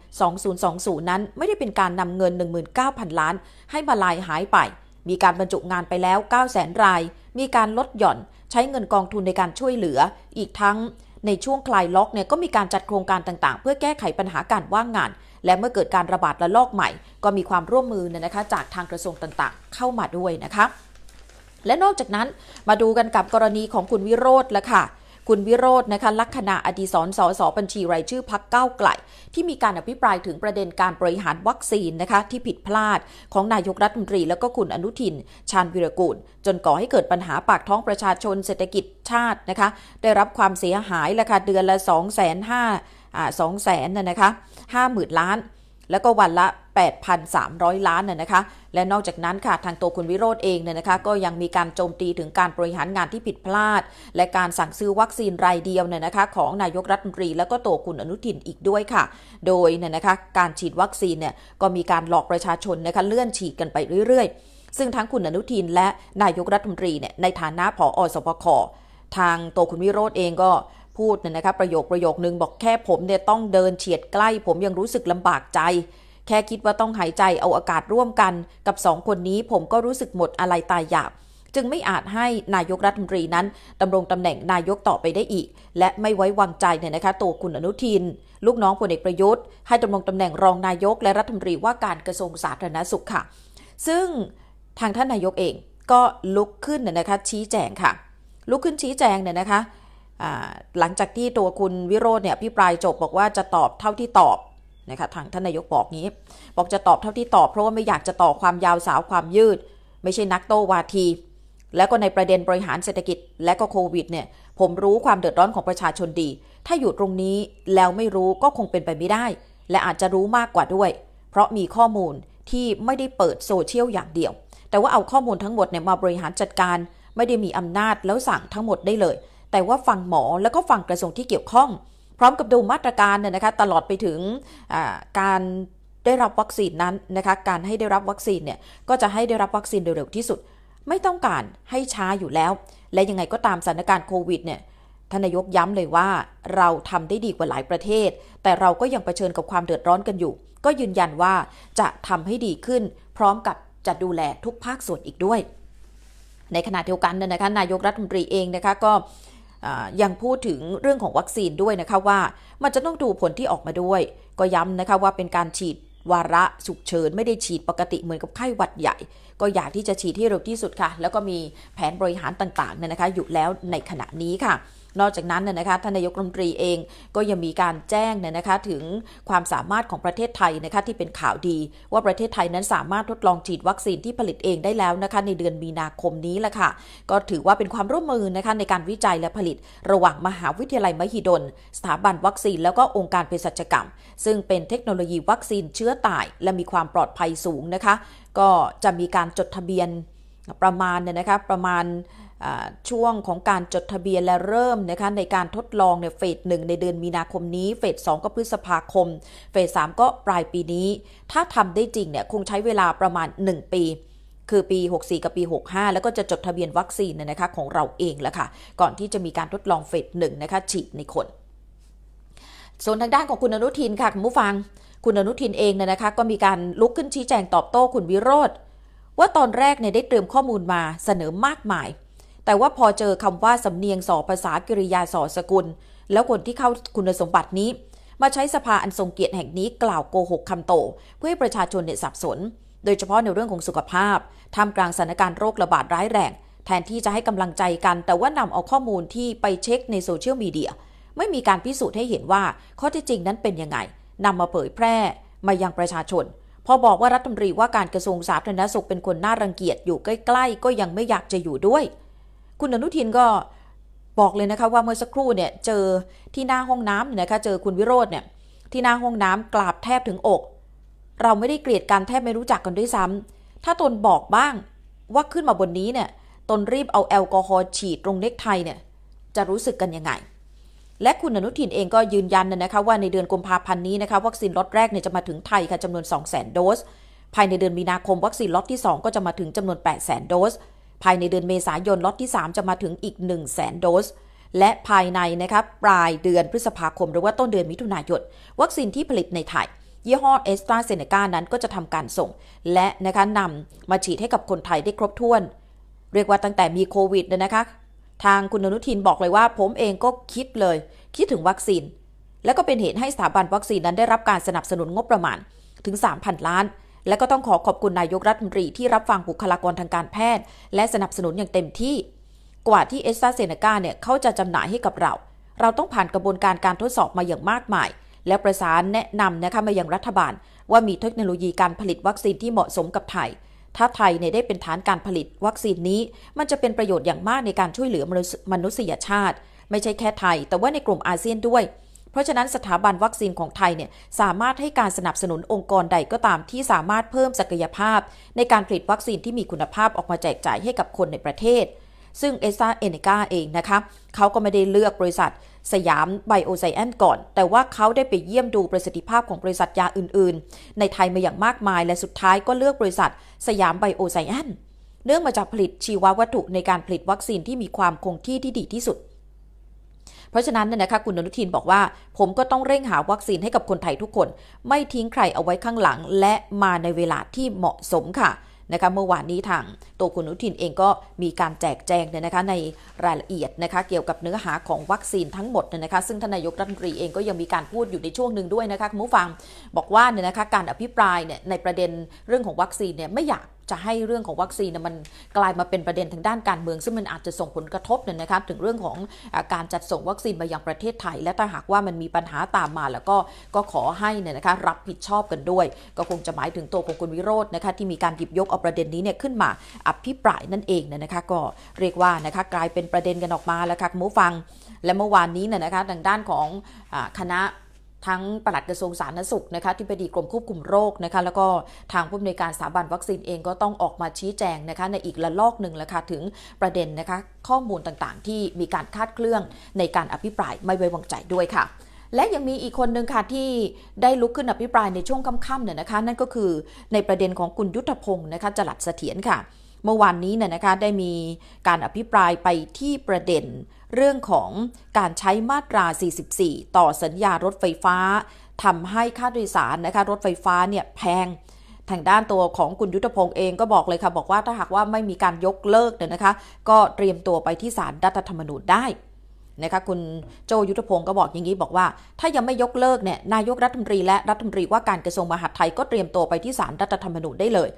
2020 นั้น ไม่ได้เป็นการนำเงิน 19,000 ล้านให้มาลายหายไป มีการบรรจุงานไปแล้ว900,000 ราย มีการลดหย่อน ใช้เงินกองทุนในการช่วยเหลืออีกทั้งในช่วงคลายล็อกเนี่ยก็มีการจัดโครงการต่างๆ เพื่อแก้ไขปัญหาการว่างงาน และเมื่อเกิดการระบาดระลอกใหม่ ก็มีความร่วมมือเนี่ยนะคะจากทางกระทรวงต่าง ๆ เข้ามาด้วยนะคะและนอกจากนั้นมาดูกันกับกรณีของคุณวิโรธแล้วค่ะคุณวิโรจน์นะคะลักษณะอดีศรสสบัญชี รายชื่อพักเก้าไกล ที่มีการอภิปรายถึงประเด็นการบริหารวัคซีนนะคะที่ผิดพลาด ของนายกรัฐมนตรี แล้วก็คุณอนุทิน ชาญวิรกูลจนก่อให้เกิดปัญหาปากท้องประชาชนเศรษฐกิจชาตินะคะได้รับความเสียหายราคาเดือนละ2 5 0 0 0 0 2 0 0 0 0นะคะ50,000ล้านแล้วก็วันละ 8,300 ล้านน่ยนะคะ และนอกจากนั้นค่ะ ทางตัวคุณวิโรธเอง เนี่ยนะคะ ก็ยังมีการโจมตีถึงการบริหารงานที่ผิดพลาด และการสั่งซื้อวัคซีนรายเดียว เนี่ยนะคะ ของนายกรัฐมนตรี แล้วก็ตัวคุณอนุทินอีกด้วยค่ะ โดย เนี่ยนะคะ การฉีดวัคซีน เนี่ย ก็มีการหลอกประชาชนนะคะ เลื่อนฉีดกันไปเรื่อยๆ ซึ่งทั้งคุณอนุทินและนายกรัฐมนตรีเนี่ย ในฐานะผออสพค ทางตัวคุณวิโรธเองก็พูดเนี่ยนะคะประโยคประโยคนึงบอกแค่ผมเนี่ยต้องเดินเฉียดใกล้ ผมยังรู้สึกลำบากใจ แค่คิดว่าต้องหายใจเอาอากาศร่วมกัน กับสองคนนี้ผมก็รู้สึกหมดอะไรตายอยากจึงไม่อาจให้นายกรัฐมนตรีนั้นดำรงตำแหน่งนายกต่อไปได้อีก และไม่ไว้วางใจเนี่ยนะคะตัวคุณอนุทินลูกน้องพลเอกประยุทธ์ให้ดำรงตำแหน่งรองนายกและรัฐมนตรีว่า การกระทรวงสาธารณสุขค่ะซึ่งทางท่านนายกเองก็ลุกขึ้นเนี่ยนะคะ ชี้แจงค่ะ ลุกขึ้นชี้แจงเนี่ยนะคะหลังจากที่ตัวคุณวิโรจน์เนี่ยพ่ปลายจบบอกว่าจะตอบเท่าที่ตอบนะคะทางท่านนายกบอกงี้ บอกจะตอบเท่าที่ตอบเพราะว่าไม่อยากจะต่อความยาวสาวความยืด ไม่ใช่นักโต้วาทีแล้วก็ในประเด็นบริหารเศรษฐกิจและก็โควิดเนี่ยผมรู้ความเดือดร้อนของประชาชนดี ถ้าอยู่ตรงนี้แล้วไม่รู้ก็คงเป็นไปไม่ได้ และอาจจะรู้มากกว่าด้วย เพราะมีข้อมูลที่ไม่ได้เปิดโซเชียลอย่างเดียว แต่ว่าเอาข้อมูลทั้งหมดเนี่ยมาบริหารจัดการไม่ได้มีอำนาจแล้วสั่งทั้งหมดได้เลยแต่ว่าฟังหมอแล้วก็ฟังกระทรวงที่เกี่ยวข้อง พร้อมกับดูมาตรการเนี่ยนะคะตลอดไปถึงการได้รับวัคซีนนั้นนะคะการให้ได้รับวัคซีนเนี่ยก็จะให้ได้รับวัคซีนเร็วที่สุด ไม่ต้องการให้ช้าอยู่แล้ว และยังไงก็ตามสถานการณ์โควิดเนี่ยทนายกย้ำเลยว่าเราทำได้ดีกว่าหลายประเทศแต่เราก็ยังเผชิญกับความเดือดร้อนกันอยู่ ก็ยืนยันว่าจะทำให้ดีขึ้น พร้อมกับจะดูแลทุกภาคส่วนอีกด้วย ในขณะเดียวกันนะคะนายกรัฐมนตรีเองนะคะก็ยังพูดถึงเรื่องของวัคซีนด้วยนะคะว่า มันจะต้องดูผลที่ออกมาด้วย ก็ย้ำนะคะว่าเป็นการฉีดวาระฉุกเฉิน ไม่ได้ฉีดปกติเหมือนกับไข้หวัดใหญ่ ก็อยากที่จะฉีดที่เร็วที่สุดค่ะ แล้วก็มีแผนบริหารต่างๆเนี่ยนะคะอยู่แล้วในขณะนี้ค่ะนอกจากนั้นเนี่ยนะคะ ท่านนายกรัฐมนตรีเองก็ยังมีการแจ้งเนี่ยนะคะ ถึงความสามารถของประเทศไทยนะคะที่เป็นข่าวดี ว่าประเทศไทยนั้นสามารถทดลองฉีดวัคซีนที่ผลิตเองได้แล้วนะคะในเดือนมีนาคมนี้แหละค่ะ ก็ถือว่าเป็นความร่วมมือนะคะในการวิจัยและผลิตระหว่างมหาวิทยาลัยมหิดล สถาบันวัคซีน แล้วก็องค์การเภสัชกรรม ซึ่งเป็นเทคโนโลยีวัคซีนเชื้อตาย และมีความปลอดภัยสูงนะคะก็จะมีการจดทะเบียนประมาณเนี่ยนะคะประมาณช่วงของการจดทะเบียนและเริ่มนะคะในการทดลองเนี่ยเฟสหนึ่งในเดือนมีนาคมนี้ เฟสสองก็พฤษภาคม เฟสสามก็ปลายปีนี้ ถ้าทำได้จริงเนี่ยคงใช้เวลาประมาณ 1 ปี คือปี 64 กับปี 65 แล้วก็จะจดทะเบียนวัคซีนเนี่ยนะคะของเราเองแล้วค่ะ ก่อนที่จะมีการทดลองเฟสหนึ่งนะคะฉีดในคน ส่วนทางด้านของคุณอนุทินค่ะคุณผู้ฟัง คุณอนุทินเองเนี่ยนะคะก็มีการลุกขึ้นชี้แจงตอบโต้คุณวิโรธว่าตอนแรกเนี่ยได้เตรียมข้อมูลมาเสนอมากมายแต่ว่าพอเจอคำว่าสำเนียงสอภาษากริยาสอสกุล แล้วคนที่เข้าคุณสมบัตินี้ มาใช้สภาอันทรงเกียรติแห่งนี้กล่าวโกหกคำโต เพื่อให้ประชาชนเนี่ยสับสน โดยเฉพาะในเรื่องของสุขภาพท่ามกลางสถานการณ์โรคระบาดร้ายแรง แทนที่จะให้กำลังใจกัน แต่ว่านำเอาข้อมูลที่ไปเช็คในโซเชียลมีเดียไม่มีการพิสูจน์ให้เห็นว่าข้อเท็จจริงนั้นเป็นยังไงนำมาเผยแพร่ มายังประชาชน พอบอกว่ารัฐมนตรีว่าการกระทรวงสาธารณสุขเป็นคนน่ารังเกียจอยู่ใกล้ ๆ ก็ยังไม่อยากจะอยู่ด้วยคุณอนุทินก็บอกเลยนะคะว่าเมื่อสักครู่เนี่ย เจอที่หน้าห้องน้ำนะคะเจอคุณวิโรธเนี่ยที่หน้าห้องน้ำกราบแทบถึงอก เราไม่ได้เกลียดกันแทบไม่รู้จักกันด้วยซ้ำ ถ้าตนบอกบ้างว่าขึ้นมาบนนี้เนี่ยตนรีบเอาแอลกอฮอล์ฉีดตรงเน็กไทเนี่ยจะรู้สึกกันยังไง และคุณอนุทินเองก็ยืนยันนะคะว่าในเดือนกุมภาพันธ์นี้นะคะวัคซีนล็อตแรกเนี่ยจะมาถึงไทยค่ะจำนวน2 0 0 0 0 0โดสภายในเดือนมีนาคมวัคซีนล็อตที่ 2 ก็จะมาถึงจำนวน8 0 0 0 0 0โดสภายในเดือนเมษายนล็อตที่ 3 จะมาถึงอีก1 0 0 0 0แสนโดส และภายในนะครับปลายเดือนพฤษภาคม หรือว่าต้นเดือนมิถุนายนวัคซีนที่ผลิตในไทย ยี่ห้อเอสตราเซเนกานั้นก็จะทำการส่ง และนะคะนำมาฉีดให้กับคนไทยได้ครบถ้วน เรียกว่าตั้งแต่มีโควิดเยนะคะทางคุณอนุทินบอกเลยว่าผมเองก็คิดเลยคิดถึงวัคซีน และก็เป็นเหตุให้สถาบันวัคซีนนั้นได้รับการสนับสนุนงบประมาณถึง 3,000 ล้านและก็ต้องขอขอบคุณนายกรัฐมนตรีที่รับฟังบุคลากรทางการแพทย์ และสนับสนุนอย่างเต็มที่ กว่าที่เอสตาเซเนกาเนี่ยเขาจะจำหน่ายให้กับเรา เราต้องผ่านกระบวนการการทดสอบมาอย่างมากมาย และประสานแนะนำนะคะมายังรัฐบาล ว่ามีเทคโนโลยีการผลิตวัคซีนที่เหมาะสมกับไทย ถ้าไทยเนี่ยได้เป็นฐานการผลิตวัคซีนนี้ มันจะเป็นประโยชน์อย่างมากในการช่วยเหลือมนุษยชาติ ไม่ใช่แค่ไทย แต่ว่าในกลุ่มอาเซียนด้วยเพราะฉะนั้นสถาบันวัคซีนของไทยเนี่ยสามารถให้การสนับสนุนองค์กรใดก็ตามที่สามารถเพิ่มศักยภาพ ในการผลิตวัคซีนที่มีคุณภาพออกมาแจกจ่ายให้กับคนในประเทศ ซึ่งเอสซาเอเนกาเองนะคะเขาก็ไม่ได้เลือกบริษัทสยามไบโอไซแอนก่อน แต่ว่าเขาได้ไปเยี่ยมดูประสิทธิภาพของบริษัทยาอื่นๆ ในไทยมาอย่างมากมาย และสุดท้ายก็เลือกบริษัทสยามไบโอไซแอนเนื่องมาจากผลิตชีววัตถุในการผลิตวัคซีนที่มีความคงที่ที่ดีที่สุดเพราะฉะนั้นเนี่ยนะคะคุณอนุทินบอกว่าผมก็ต้องเร่งหาวัคซีนให้กับคนไทยทุกคน ไม่ทิ้งใครเอาไว้ข้างหลัง และมาในเวลาที่เหมาะสมค่ะนะคะเมื่อวานนี้ทาง ตัวคุณอนุทินเองก็มีการแจกแจงเนี่ยนะคะในรายละเอียดนะคะเกี่ยวกับเนื้อหา ของวัคซีนทั้งหมดเนี่ยนะคะซึ่งทนายกรัฐมนตรีเองก็ยังมีการพูดอยู่ในช่วงหนึ่งด้วยนะคะคุณผู้ฟังบอกว่าเนี่ยนะคะการอภิปรายเนี่ยในประเด็นเรื่องของวัคซีนเนี่ยไม่อยากจะให้เรื่องของวัคซีนมันกลายมาเป็นประเด็นทางด้านการเมือง ซึ่งมันอาจจะส่งผลกระทบเนี่ยนะครับถึงเรื่องของการจัดส่งวัคซีนมายังประเทศไทยและถ้าหากว่ามันมีปัญหาตามมา แล้วก็ก็ขอให้เนี่ยนะคะรับผิดชอบกันด้วย ก็คงจะหมายถึงตัวของคุณวิโรจน์นะคะที่มีการหยิบยกเอาประเด็นนี้เนี่ยขึ้นมาอภิปรายนั่นเองเนี่ยนะคะก็เรียกว่านะคะกลายเป็นประเด็นกันออกมา แล้วค่ะคุณผู้ฟังและเมื่อวานนี้เนี่ยนะคะทางด้านของคณะทั้งปลัดกระทรวงสาธารณสุขนะคะที่ปดีกรมควบคุมโรคนะคะแล้วก็ทางผู้อำนวยการสถาบันวัคซีนเองก็ต้องออกมาชี้แจงนะคะในอีกละลอกหนึ่งแล้วค่ะถึงประเด็นนะคะข้อมูลต่างๆ ที่มีการคาดเคลื่อนในการอภิปรายไม่ไว้วางใจด้วยค่ะ และยังมีอีกคนหนึ่งค่ะ ที่ได้ลุกขึ้นอภิปรายในช่วงค่ำๆเนี่ยนะคะ นั่นก็คือในประเด็นของคุณยุทธพงศ์นะคะจลัดเสถียรค่ะ เมื่อวานนี้เนี่ยนะคะได้มีการอภิปรายไปที่ประเด็นเรื่องของการใช้มาตรา 44 ต่อสัญญารถไฟฟ้าทำให้ค่าโดยสารนะคะรถไฟฟ้าเนี่ยแพง ทางด้านตัวของคุณยุทธพงศ์เองก็บอกเลยค่ะบอกว่าถ้าหากว่าไม่มีการยกเลิกเนี่ยนะคะก็เตรียมตัวไปที่ศาลรัฐธรรมนูญได้นะคะคุณโจยุทธพงศ์ก็บอกอย่างนี้ บอกว่าถ้ายังไม่ยกเลิกเนี่ยนายกรัฐมนตรีและรัฐมนตรีว่าการกระทรวงมหาดไทยก็เตรียมตัวไปที่ศาลรัฐธรรมนูญได้เลย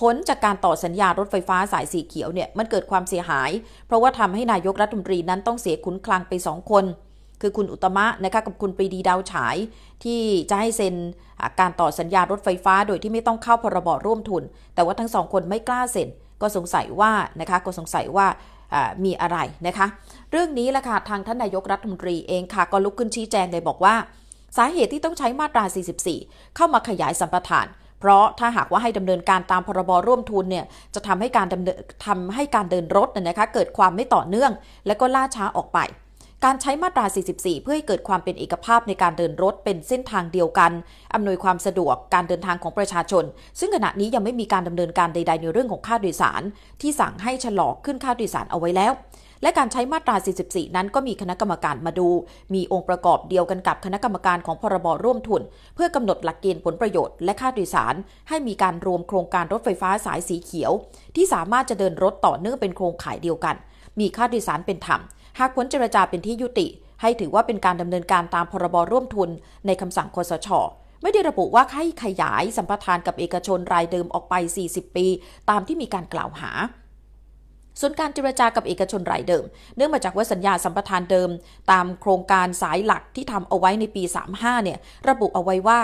ผลจากการต่อสัญญารถไฟฟ้าสายสีเขียวเนี่ยมันเกิดความเสียหาย เพราะว่าทำให้นายกรัฐมนตรีนั้นต้องเสียขุนคลังไป2คน คือคุณอุตมะนะคะกับคุณปรีดีดาวฉาย ที่จะให้เซ็นการต่อสัญญารถไฟฟ้าโดยที่ไม่ต้องเข้าพรบร่วมทุน แต่ว่าทั้งสองคนไม่กล้าเซ็นก็สงสัยว่านะคะก็สงสัยว่ามีอะไรนะคะเรื่องนี้ละค่ะทางท่านนายกรัฐมนตรีเองค่ะก็ลุกขึ้นชี้แจงเลยบอกว่า สาเหตุที่ต้องใช้มาตรา 44 เข้ามาขยายสัมปทานเพราะถ้าหากว่าให้ดำเนินการตามพรบร่วมทุนเนี่ยจะทำให้การดำเนินทำให้การเดินรถนะคะเกิดความไม่ต่อเนื่อง และก็ล่าช้าออกไป การใช้มาตรา 44 เพื่อให้เกิดความเป็นเอกภาพในการเดินรถเป็นเส้นทางเดียวกัน อำนวยความสะดวกการเดินทางของประชาชน ซึ่งขณะนี้ยังไม่มีการดำเนินการใด ๆ ในเรื่องของค่าโดยสาร ที่สั่งให้ชะลอขึ้นค่าโดยสารเอาไว้แล้วและการใช้มาตรา 44 นั้นก็มีคณะกรรมการมาดู มีองค์ประกอบเดียวกันกับคณะกรรมการของพรบร่วมทุนเพื่อกำหนดหลักเกณฑ์ผลประโยชน์และค่าโดยสาร ให้มีการรวมโครงการรถไฟฟ้าสายสีเขียว ที่สามารถจะเดินรถต่อเนื่องเป็นโครงข่ายเดียวกัน มีค่าโดยสารเป็นธรรมหากผลเจรจาเป็นที่ยุติ ให้ถือว่าเป็นการดำเนินการตามพรบร่วมทุน ในคำสั่งคสชไม่ได้ระบุว่าให้ขยาย สัมปทานกับเอกชนรายเดิมออกไป 40 ปี ตามที่มีการกล่าวหาส่วนการเจรจากับเอกชนรายเดิม เนื่องมาจากว่าสัญญาสัมปทานเดิม ตามโครงการสายหลักที่ทำเอาไว้ในปี 35 เนี่ย ระบุเอาไว้ว่า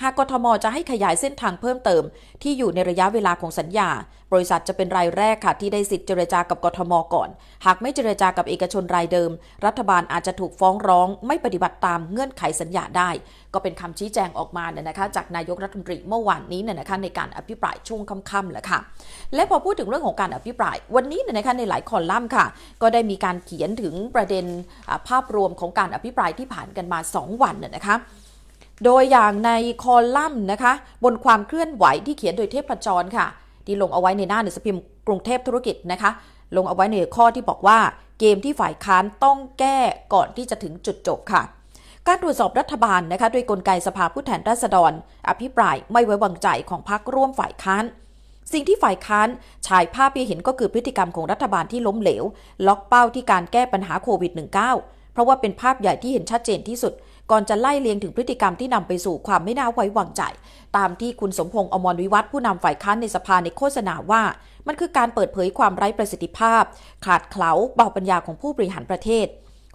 หากกทมจะให้ขยายเส้นทางเพิ่มเติม ที่อยู่ในระยะเวลาของสัญญา บริษัทจะเป็นรายแรกค่ะ ที่ได้สิทธิ์เจรจากับกทมก่อน หากไม่เจรจากับเอกชนรายเดิม รัฐบาลอาจจะถูกฟ้องร้อง ไม่ปฏิบัติตามเงื่อนไขสัญญาได้ ก็เป็นคำชี้แจงออกมาเนี่ยนะคะ จากนายกรัฐมนตรีเมื่อวานนี้เนี่ยนะคะในการอภิปรายช่วงค่ำๆแหละค่ะ และพอพูดถึงเรื่องของการอภิปราย วันนี้เนี่ยนะคะในหลายคอลัมน์ค่ะ ก็ได้มีการเขียนถึงประเด็นภาพรวมของการอภิปรายที่ผ่านกันมา2วันเนี่ยนะคะโดยอย่างในคอลัมน์นะคะบนความเคลื่อนไหวที่เขียนโดยเทพจรค่ะ ที่ลงเอาไว้ในหน้าหนังสือพิมพ์กรุงเทพธุรกิจนะคะ ลงเอาไว้ในข้อที่บอกว่า เกมที่ฝ่ายค้านต้องแก้ก่อนที่จะถึงจุดจบค่ะ การตรวจสอบรัฐบาลนะคะโดยกลไกสภาผู้แทนราษฎร อภิปรายไม่ไว้วางใจของพรรคร่วมฝ่ายค้าน สิ่งที่ฝ่ายค้านฉายภาพให้เห็นก็คือพฤติกรรมของรัฐบาลที่ล้มเหลวล็อกเป้าที่การแก้ปัญหาโควิด -19 เพราะว่าเป็นภาพใหญ่ที่เห็นชัดเจนที่สุดก่อนจะไล่เลียงถึงพฤติกรรมที่นำไปสู่ความไม่น่าไว้วางใจ ตามที่คุณสมพงษ์อมรวิวัฒน์ผู้นำฝ่ายค้านในสภาในโฆษณาว่า มันคือการเปิดเผยความไร้ประสิทธิภาพ ขาดเคลาเบาปัญญาของผู้บริหารประเทศ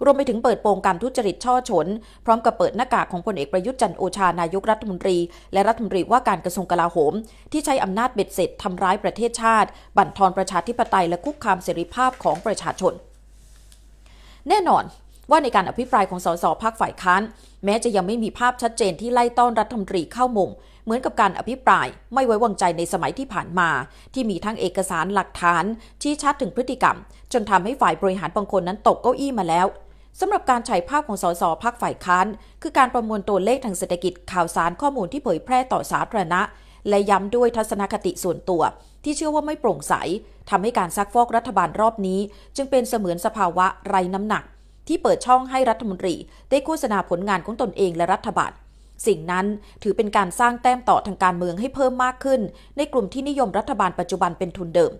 รวมไปถึงเปิดโปงการทุจริตช่อฉนพร้อมกับเปิดหน้ากากของพลเอกประยุทธ์จันโอชานายกรัฐมนตรีและรัฐมนตรีว่าการกระทรวงกลาโหม ที่ใช้อำนาจเบ็ดเสร็จทำร้ายประเทศชาติ บั่นทอนประชาธิปไตยและคุกคามเสรีภาพของประชาชน แน่นอนว่าในการอภิปรายของสสพักฝ่ายค้าน แม้จะยังไม่มีภาพชัดเจนที่ไล่ต้อนรัฐมนตรีเข้ามุม เหมือนกับการอภิปรายไม่ไว้วางใจในสมัยที่ผ่านมา ที่มีทั้งเอกสารหลักฐานชี้ชัดถึงพฤติกรรม จนทำให้ฝ่ายบริหารบางคนนั้นตกเก้าอี้มาแล้วสำหรับการฉายภาพของสสพักฝ่ายค้านคือการประมวลตัวเลขทางเศรษฐกิจข่าวสารข้อมูลที่เผยแพร่ต่อสาธารณะ และย้ำด้วยทัศนคติส่วนตัว ที่เชื่อว่าไม่โปร่งใสทำให้การซักฟอกรัฐบาลรอบนี้ จึงเป็นเสมือนสภาวะไร้น้ำหนักที่เปิดช่องให้รัฐมนตรี ได้โฆษณาผลงานของตนเองและรัฐบาล สิ่งนั้นถือเป็นการสร้างแต้มต่อทางการเมืองให้เพิ่มมากขึ้น ในกลุ่มที่นิยมรัฐบาลปัจจุบันเป็นทุนเดิม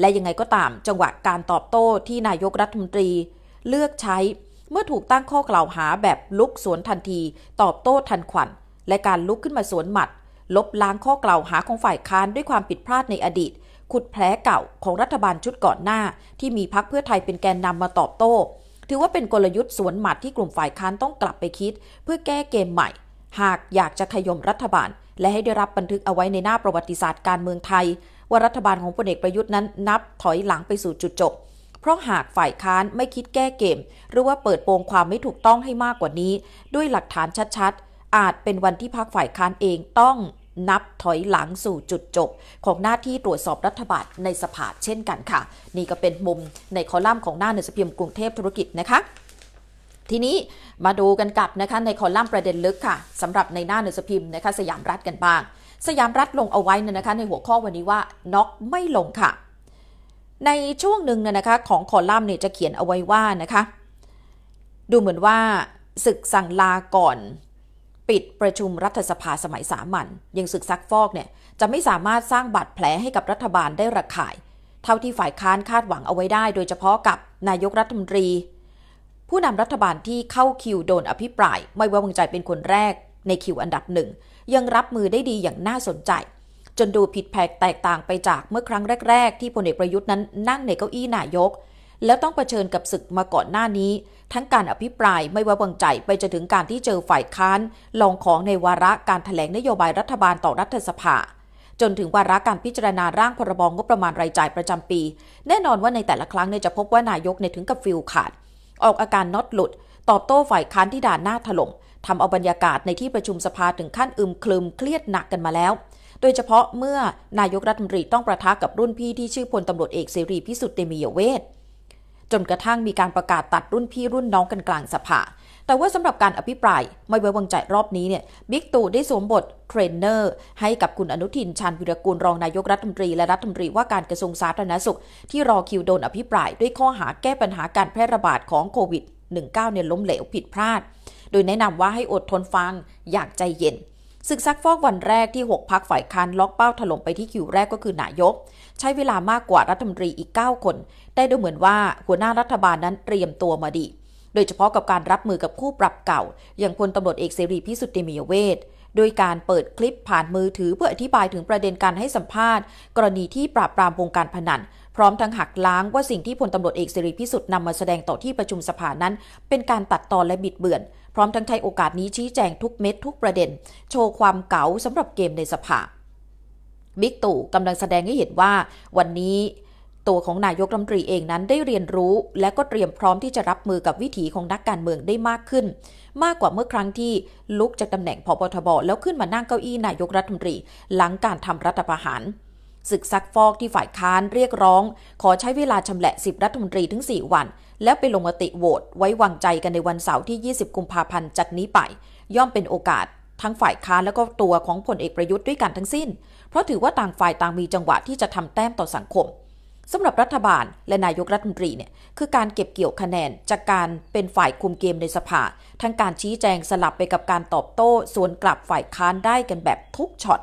และยังไงก็ตามจังหวะการตอบโต้ที่นายกรัฐมนตรี เลือกใช้เมื่อถูกตั้งข้อกล่าวหาแบบลุกสวนทันที ตอบโต้ทันขวัญ และการลุกขึ้นมาสวนหมัด ลบล้างข้อกล่าวหาของฝ่ายค้านด้วยความผิดพลาดในอดีต ขุดแผลเก่าของรัฐบาลชุดก่อนหน้า ที่มีพักเพื่อไทยเป็นแกนนำมาตอบโต้ถือว่าเป็นกลยุทธ์สวนหมัดที่กลุ่มฝ่ายค้านต้องกลับไปคิด เพื่อแก้เกมใหม่ หากอยากจะขย่มรัฐบาล และให้ได้รับบันทึกเอาไว้ในหน้าประวัติศาสตร์การเมืองไทย ว่ารัฐบาลของพลเอกประยุทธ์นั้นนับถอยหลังไปสู่จุดจบ เพราะหากฝ่ายค้านไม่คิดแก้เกม หรือว่าเปิดโปงความไม่ถูกต้องให้มากกว่านี้ ด้วยหลักฐานชัดๆ อาจเป็นวันที่พักฝ่ายค้านเองต้องนับถอยหลังสู่จุดจบ ของหน้าที่ตรวจสอบรัฐบาลในสภาเช่นกันค่ะนี่ก็เป็นมุมในคอลัมน์ของหน้าหนังสือพิมพ์กรุงเทพธุรกิจนะคะทีนี้มาดูกันกับนะคะในคอลัมน์ประเด็นลึกค่ะสำหรับในหน้าหนังสือพิมพ์นะคะ สยามรัฐกันบ้าง สยามรัฐลงเอาไว้นะคะ ในหัวข้อวันนี้ว่าน็อกไม่ลงค่ะ ในช่วงหนึ่งนะคะ ของคอลัมน์เนี่ยจะเขียนเอาไว้ว่านะคะ ดูเหมือนว่าศึกสั่งลาก่อนปิดประชุมรัฐสภาสมัยสามัญยังศึกซักฟอกเนี่ย จะไม่สามารถสร้างบาดแผลให้กับรัฐบาลได้ระขาย เท่าที่ฝ่ายค้านคาดหวังเอาไว้ได้โดยเฉพาะกับนายกรัฐมนตรี ผู้นำรัฐบาลที่เข้าคิวโดนอภิปราย ไม่ไว้วางใจเป็นคนแรกในคิวอันดับหนึ่ง ยังรับมือได้ดีอย่างน่าสนใจ จนดูผิดแผกแตกต่างไปจากเมื่อครั้งแรกๆที่พลเอกประยุทธ์นั้นนั่งในเก้าอี้นายก แล้วต้องเผชิญกับศึกมาก่อนหน้านี้ทั้งการอภิปรายไม่ไว้วางใจไปจนถึงการที่เจอฝ่ายค้านลองของในวาระการถแถลงนโยบายรัฐบาลต่อรัฐสภา จนถึงวาระการพิจารณาร่างพรบงบประมาณรายจ่ายประจำปี แน่นอนว่าในแต่ละครั้งเนี่ยจะพบว่านายกในถึงกับฟิลขาดออกอาการน็อตหลุดตอบโต้ฝ่ายค้านที่ด่านหน้าถล่มทำเอาบรรยากาศในที่ประชุมสภาถึงขั้นอึมครึมเครียดหนักกันมาแล้ว โดยเฉพาะเมื่อนายกรัฐมนตรีต้องประทะกับรุ่นพี่ที่ชื่อพลตำรวจเอกเสรีพิสุทธิ์เตมียเวทจนกระทั่งมีการประกาศตัดรุ่นพี่รุ่นน้องกันกลางสภา แต่ว่าสำหรับการอภิปรายไม่ไว้วางใจรอบนี้เนี่ยบิ๊กตู่ได้สวมบทเทรนเนอร์ให้กับคุณอนุทิน ชาญวิรกูลรองนายกรัฐมนตรีและรัฐมนตรีว่าการกระทรวงสาธารณสุข ที่รอคิวโดนอภิปรายด้วยข้อหาแก้ปัญหาการแพร่ระบาดของโควิด -19 เนี่ยล้มเหลวผิดพลาด โดยแนะนำว่าให้อดทนฟังอยากใจเย็นศึกซักฟอกวันแรกที่ 6พักฝ่ายค้านล็อกเป้าถล่มไปที่คิวแรกก็คือนายก ใช้เวลามากกว่ารัฐมนตรีอีก 9 คนได้ดูเหมือนว่าหัวหน้ารัฐบาลนั้นเตรียมตัวมาดี โดยเฉพาะกับการรับมือกับคู่ปรับเก่า อย่างพลตำรวจเอกเสรีพิสุทธิ์เมียเวทโดยการเปิดคลิปผ่านมือถือเพื่ออธิบายถึงประเด็นการให้สัมภาษณ์ กรณีที่ปราบปรามวงการพนัน พร้อมทั้งหักล้างว่าสิ่งที่พลตำรวจเอกเสรีพิสุทธิ์นำมาแสดงต่อที่ประชุมสภานั้น เป็นการตัดตอนและบิดเบือน พร้อมทั้งใช้โอกาสนี้ชี้แจงทุกเม็ดทุกประเด็น โชว์ความเก๋าสำหรับเกมในสภา บิ๊กตู่กำลังแสดงให้เห็นว่าวันนี้ตัวของนายกรัฐมนตรีเองนั้นได้เรียนรู้ และก็เตรียมพร้อมที่จะรับมือกับวิถีของนักการเมืองได้มากขึ้น มากกว่าเมื่อครั้งที่ลุกจากตำแหน่งพบทบ แล้วขึ้นมานั่งเก้าอี้นายกรัฐมนตรีหลังการทำรัฐประหาร ศึกซักฟอกที่ฝ่ายค้านเรียกร้อง ขอใช้เวลาชำระละบรัฐมนตรีถึง 4 วันแล้วไปลงมติโหวตไว้วางใจกันในวันเสาร์ที่ 20 กุมภาพันธ์จัดนี้ไป ย่อมเป็นโอกาส ทั้งฝ่ายค้านและก็ตัวของผลเอกประยุทธ์ด้วยกันทั้งสิ้นเพราะถือว่าต่างฝ่ายต่างมีจังหวะที่จะทำแต้มต่อสังคมสำหรับรัฐบาลและนายกรัฐมนตรีเนี่ยคือการเก็บเกี่ยว คะแนนจากการเป็นฝ่ายคุมเกมในสภาทั้งการชี้แจงสลับไปกับการตอบโต้สวนกลับฝ่ายค้านได้กันแบบทุกช็อต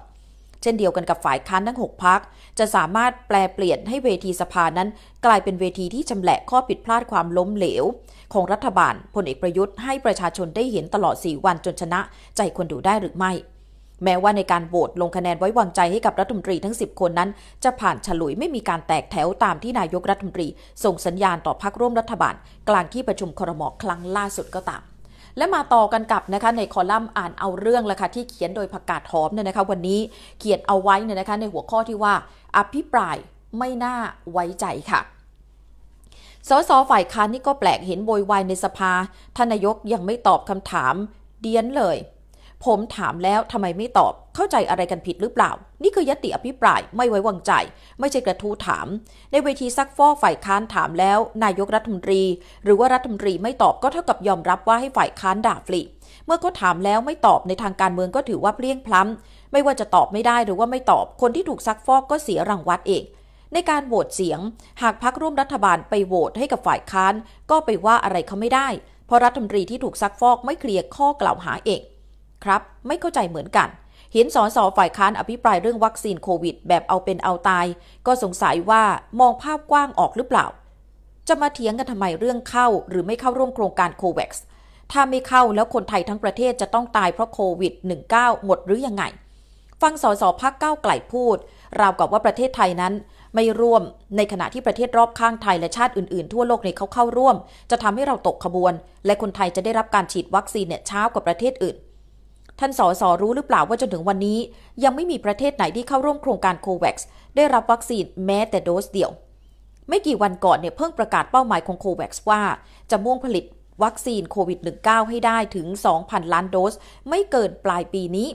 เช่นเดียวกันกับฝ่ายค้านทั้ง6พักจะสามารถแปลเปลี่ยนให้เวทีสภานั้น กลายเป็นเวทีที่ชำแหละข้อผิดพลาดความล้มเหลว ของรัฐบาลพลเอกประยุทธ์ให้ประชาชนได้เห็นตลอด 4 วันจนชนะ ใจคนดูได้หรือไม่แม้ว่าในการโหวตลงคะแนนไว้วางใจให้กับรัฐมนตรีทั้ง 10 คนนั้น จะผ่านฉลุยไม่มีการแตกแถวตามที่นายกรัฐมนตรี ส่งสัญญาณต่อพักร่วมรัฐบาล กลางที่ประชุมครมครั้งล่าสุดก็ตาม และมาต่อกันกับนะคะในคอลัมน์อ่านเอาเรื่องละค่ะที่เขียนโดยผักกาดหอมเนี่ยนะคะวันนี้เขียนเอาไว้เนี่ยนะคะ ในหัวข้อที่ว่า อภิปรายไม่น่าไว้ใจค่ะ สสฝ่ายค้านนี่ก็แปลกเห็นโวยวายในสภาท่านนายกยังไม่ตอบคำถามเดียนเลยผมถามแล้วทำไมไม่ตอบ เข้าใจอะไรกันผิดหรือเปล่า นี่คือยติอภิปราย ไม่ไว้วางใจ ไม่ใช่กระทู้ถาม ในเวทีซักฟอกฝ่ายค้านถามแล้ว นายกรัฐมนตรี หรือว่ารัฐมนตรีไม่ตอบก็เท่ากับยอมรับว่าให้ฝ่ายค้านด่าฟรีเมื่อเขาถามแล้วไม่ตอบในทางการเมืองก็ถือว่าเปลี่ยงพล้ำไม่ว่าจะตอบไม่ได้หรือว่าไม่ตอบ คนที่ถูกซักฟอกก็เสียรางวัลเอง ในการโหวตเสียง หากพักร่วมรัฐบาลไปโหวตให้กับฝ่ายค้านก็ไปว่าอะไรเขาไม่ได้ เพราะรัฐมนตรีที่ถูกซักฟอกไม่เคลียร์ข้อกล่าวหาเองครับ ไม่เข้าใจเหมือนกัน เห็นสสฝ่ายค้านอภิปรายเรื่องวัคซีนโควิด แบบเอาเป็นเอาตาย ก็สงสัยว่ามองภาพกว้างออกหรือเปล่า จะมาเถียงกันทำไมเรื่องเข้าหรือไม่เข้าร่วมโครงการโควัคถ้าไม่เข้าแล้วคนไทยทั้งประเทศจะต้องตายเพราะโควิด -19 หมดหรือยังไง ฟังสสพักเก้าไกลพูด ราวกับว่าประเทศไทยนั้นไม่ร่วมในขณะที่ประเทศรอบข้างไทยและชาติอื่นๆ ทั่วโลกในเขาเข้าร่วม จะทำให้เราตกขบวน และคนไทยจะได้รับการฉีดวัคซีนเนี่ยช้ากว่าประเทศอื่นท่านสสรู้หรือเปล่าว่าจนถึงวันนี้ ยังไม่มีประเทศไหนที่เข้าร่วมโครงการโควัคซ์ได้รับวัคซีนแม้แต่โดสเดียว ไม่กี่วันก่อนเนี่ยเพิ่งประกาศเป้าหมายของโควัคซ์ว่าจะมุ่งผลิตวัคซีนโควิด -19 ให้ได้ถึง 2,000 ล้านโดส ไม่เกินปลายปีนี้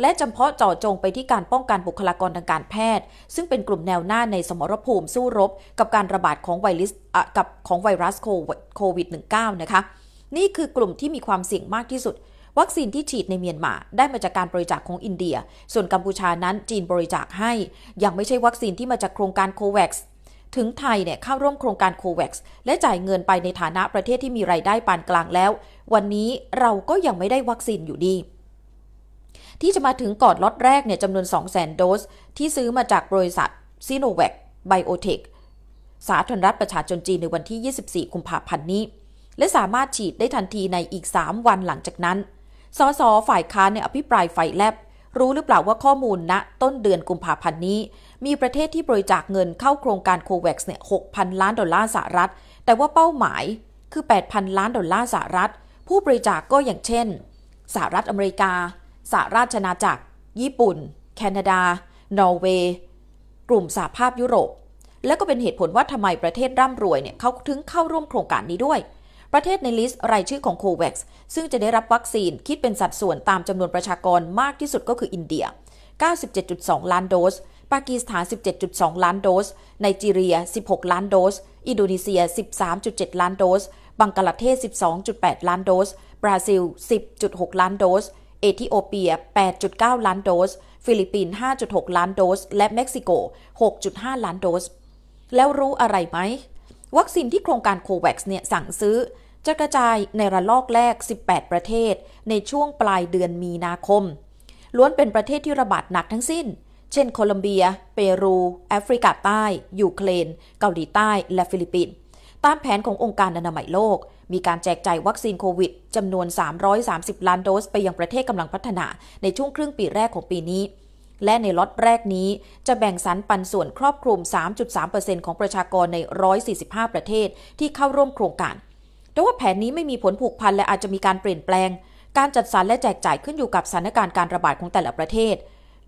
และจำเพาะเจาะจงไปที่การป้องกันบุคลากรทางการแพทย์ซึ่งเป็นกลุ่มแนวหน้าในสมรภูมิสู้รบกับการระบาดของไวรัสกับของไวรัสโควิด -19 นะคะนี่คือกลุ่มที่มีความเสี่ยงมากที่สุดวัคซีนที่ฉีดในเมียนมาได้มาจากการบริจาคของอินเดีย ส่วนกัมพูชานั้นจีนบริจาคให้ ยังไม่ใช่วัคซีนที่มาจากโครงการโควัคถึงไทยเนี่ยเข้าร่วมโครงการโควัคและจ่ายเงินไปในฐานะประเทศที่มีรายได้ปานกลางแล้ว วันนี้เราก็ยังไม่ได้วัคซีนอยู่ดี ที่จะมาถึงก่อนล็อตแรกเนี่ยจำนวน 200,000โดสที่ซื้อมาจากบริษัทซีโนแวคไบโอเทคสาธารณรัฐประชาชนจีนในวันที่24กุมภาพันธ์นี้ และสามารถฉีดได้ทันทีในอีก 3 วันหลังจากนั้นสสฝ่ายค้านในอภิปรายไฟแลบ รู้หรือเปล่าว่าข้อมูลณนะต้นเดือนกุมภาพันธ์นี้ มีประเทศที่บริจาคเงินเข้าโครงการโควัคเนี่ย 6,000 ล้านดอลลาร์สหรัฐ แต่ว่าเป้าหมายคือ 8,000 ล้านดอลลาร์สหรัฐ ผู้บริจาคกก็อย่างเช่นสหรัฐอเมริกา สหราชอาณาจักร ญี่ปุ่น แคนาดา นอร์เวย์ กลุ่มสหภาพยุโรป และก็เป็นเหตุผลว่าทำไมประเทศร่ำรวยเนี่ยเขาถึงเข้าร่วมโครงการนี้ด้วยประเทศในลิสต์รายชื่อของโควัคซึ่งจะได้รับวัคซีน คิดเป็นสัดส่วนตามจำนวนประชากรมากที่สุดก็คืออินเดีย 97.2 ล้านโดส ปากีสถาน 17.2 ล้านโดส ไนจีเรีย 16 ล้านโดส อินโดนีเซีย 13.7 ล้านโดส บังกลาเทศ 12.8 ล้านโดส บราซิล 10.6 ล้านโดส เอธิโอเปีย 8.9 ล้านโดส ฟิลิปปินส์ 5.6 ล้านโดส และเม็กซิโก 6.5 ล้านโดส แล้วรู้อะไรไหม วัคซีนที่โครงการโควัคเนี่ยสั่งซื้อจะกระจายในระลอกแรก 18 ประเทศ ในช่วงปลายเดือนมีนาคม ล้วนเป็นประเทศที่ระบาดหนักทั้งสิ้น เช่น โคลอมเบีย เปรู แอฟริกาใต้ ยูเครน เกาหลีใต้ และฟิลิปปินส์ ตามแผนขององค์การอนามัยโลก มีการแจกจ่ายวัคซีนโควิด จำนวน 330 ล้านโดส ไปยังประเทศกำลังพัฒนา ในช่วงครึ่งปีแรกของปีนี้ และในล็อตแรกนี้ จะแบ่งสรรปันส่วนครอบคลุม3.3%ของประชากรใน 145 ประเทศที่เข้าร่วมโครงการแต่ว่าแผนนี้ไม่มีผลผูกพัน และอาจจะมีการเปลี่ยนแปลง การจัดสรรและแจกจ่ายขึ้นอยู่กับสถานการณ์การระบาดของแต่ละประเทศ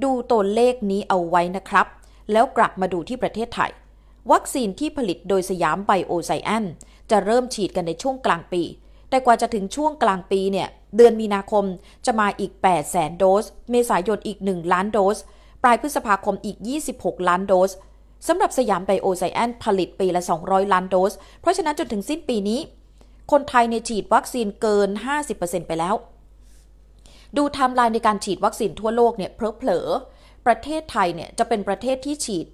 ดูตัวเลขนี้เอาไว้นะครับ แล้วกลับมาดูที่ประเทศไทย วัคซีนที่ผลิตโดยสยามไบโอไซแอน จะเริ่มฉีดกันในช่วงกลางปี แต่กว่าจะถึงช่วงกลางปี เนี่ย เดือนมีนาคมจะมาอีก8 0 0 0 0โดส เมษายนอีก 1 ล้านโดส ปลายพฤษภาคมอีก 26 ล้านโดสสำหรับสยามไบโอไซแอนผลิตปีละ 200 ล้านโดส เพราะฉะนั้นจนถึงสิ้นปีนี้คนไทยในฉีดวัคซีนเกิน 50%ไปแล้ว ดูไทม์ไลน์ในการฉีดวัคซีนทั่วโลกเนี่ยเพลอๆประเทศไทยเนี่ยจะเป็นประเทศที่ฉีด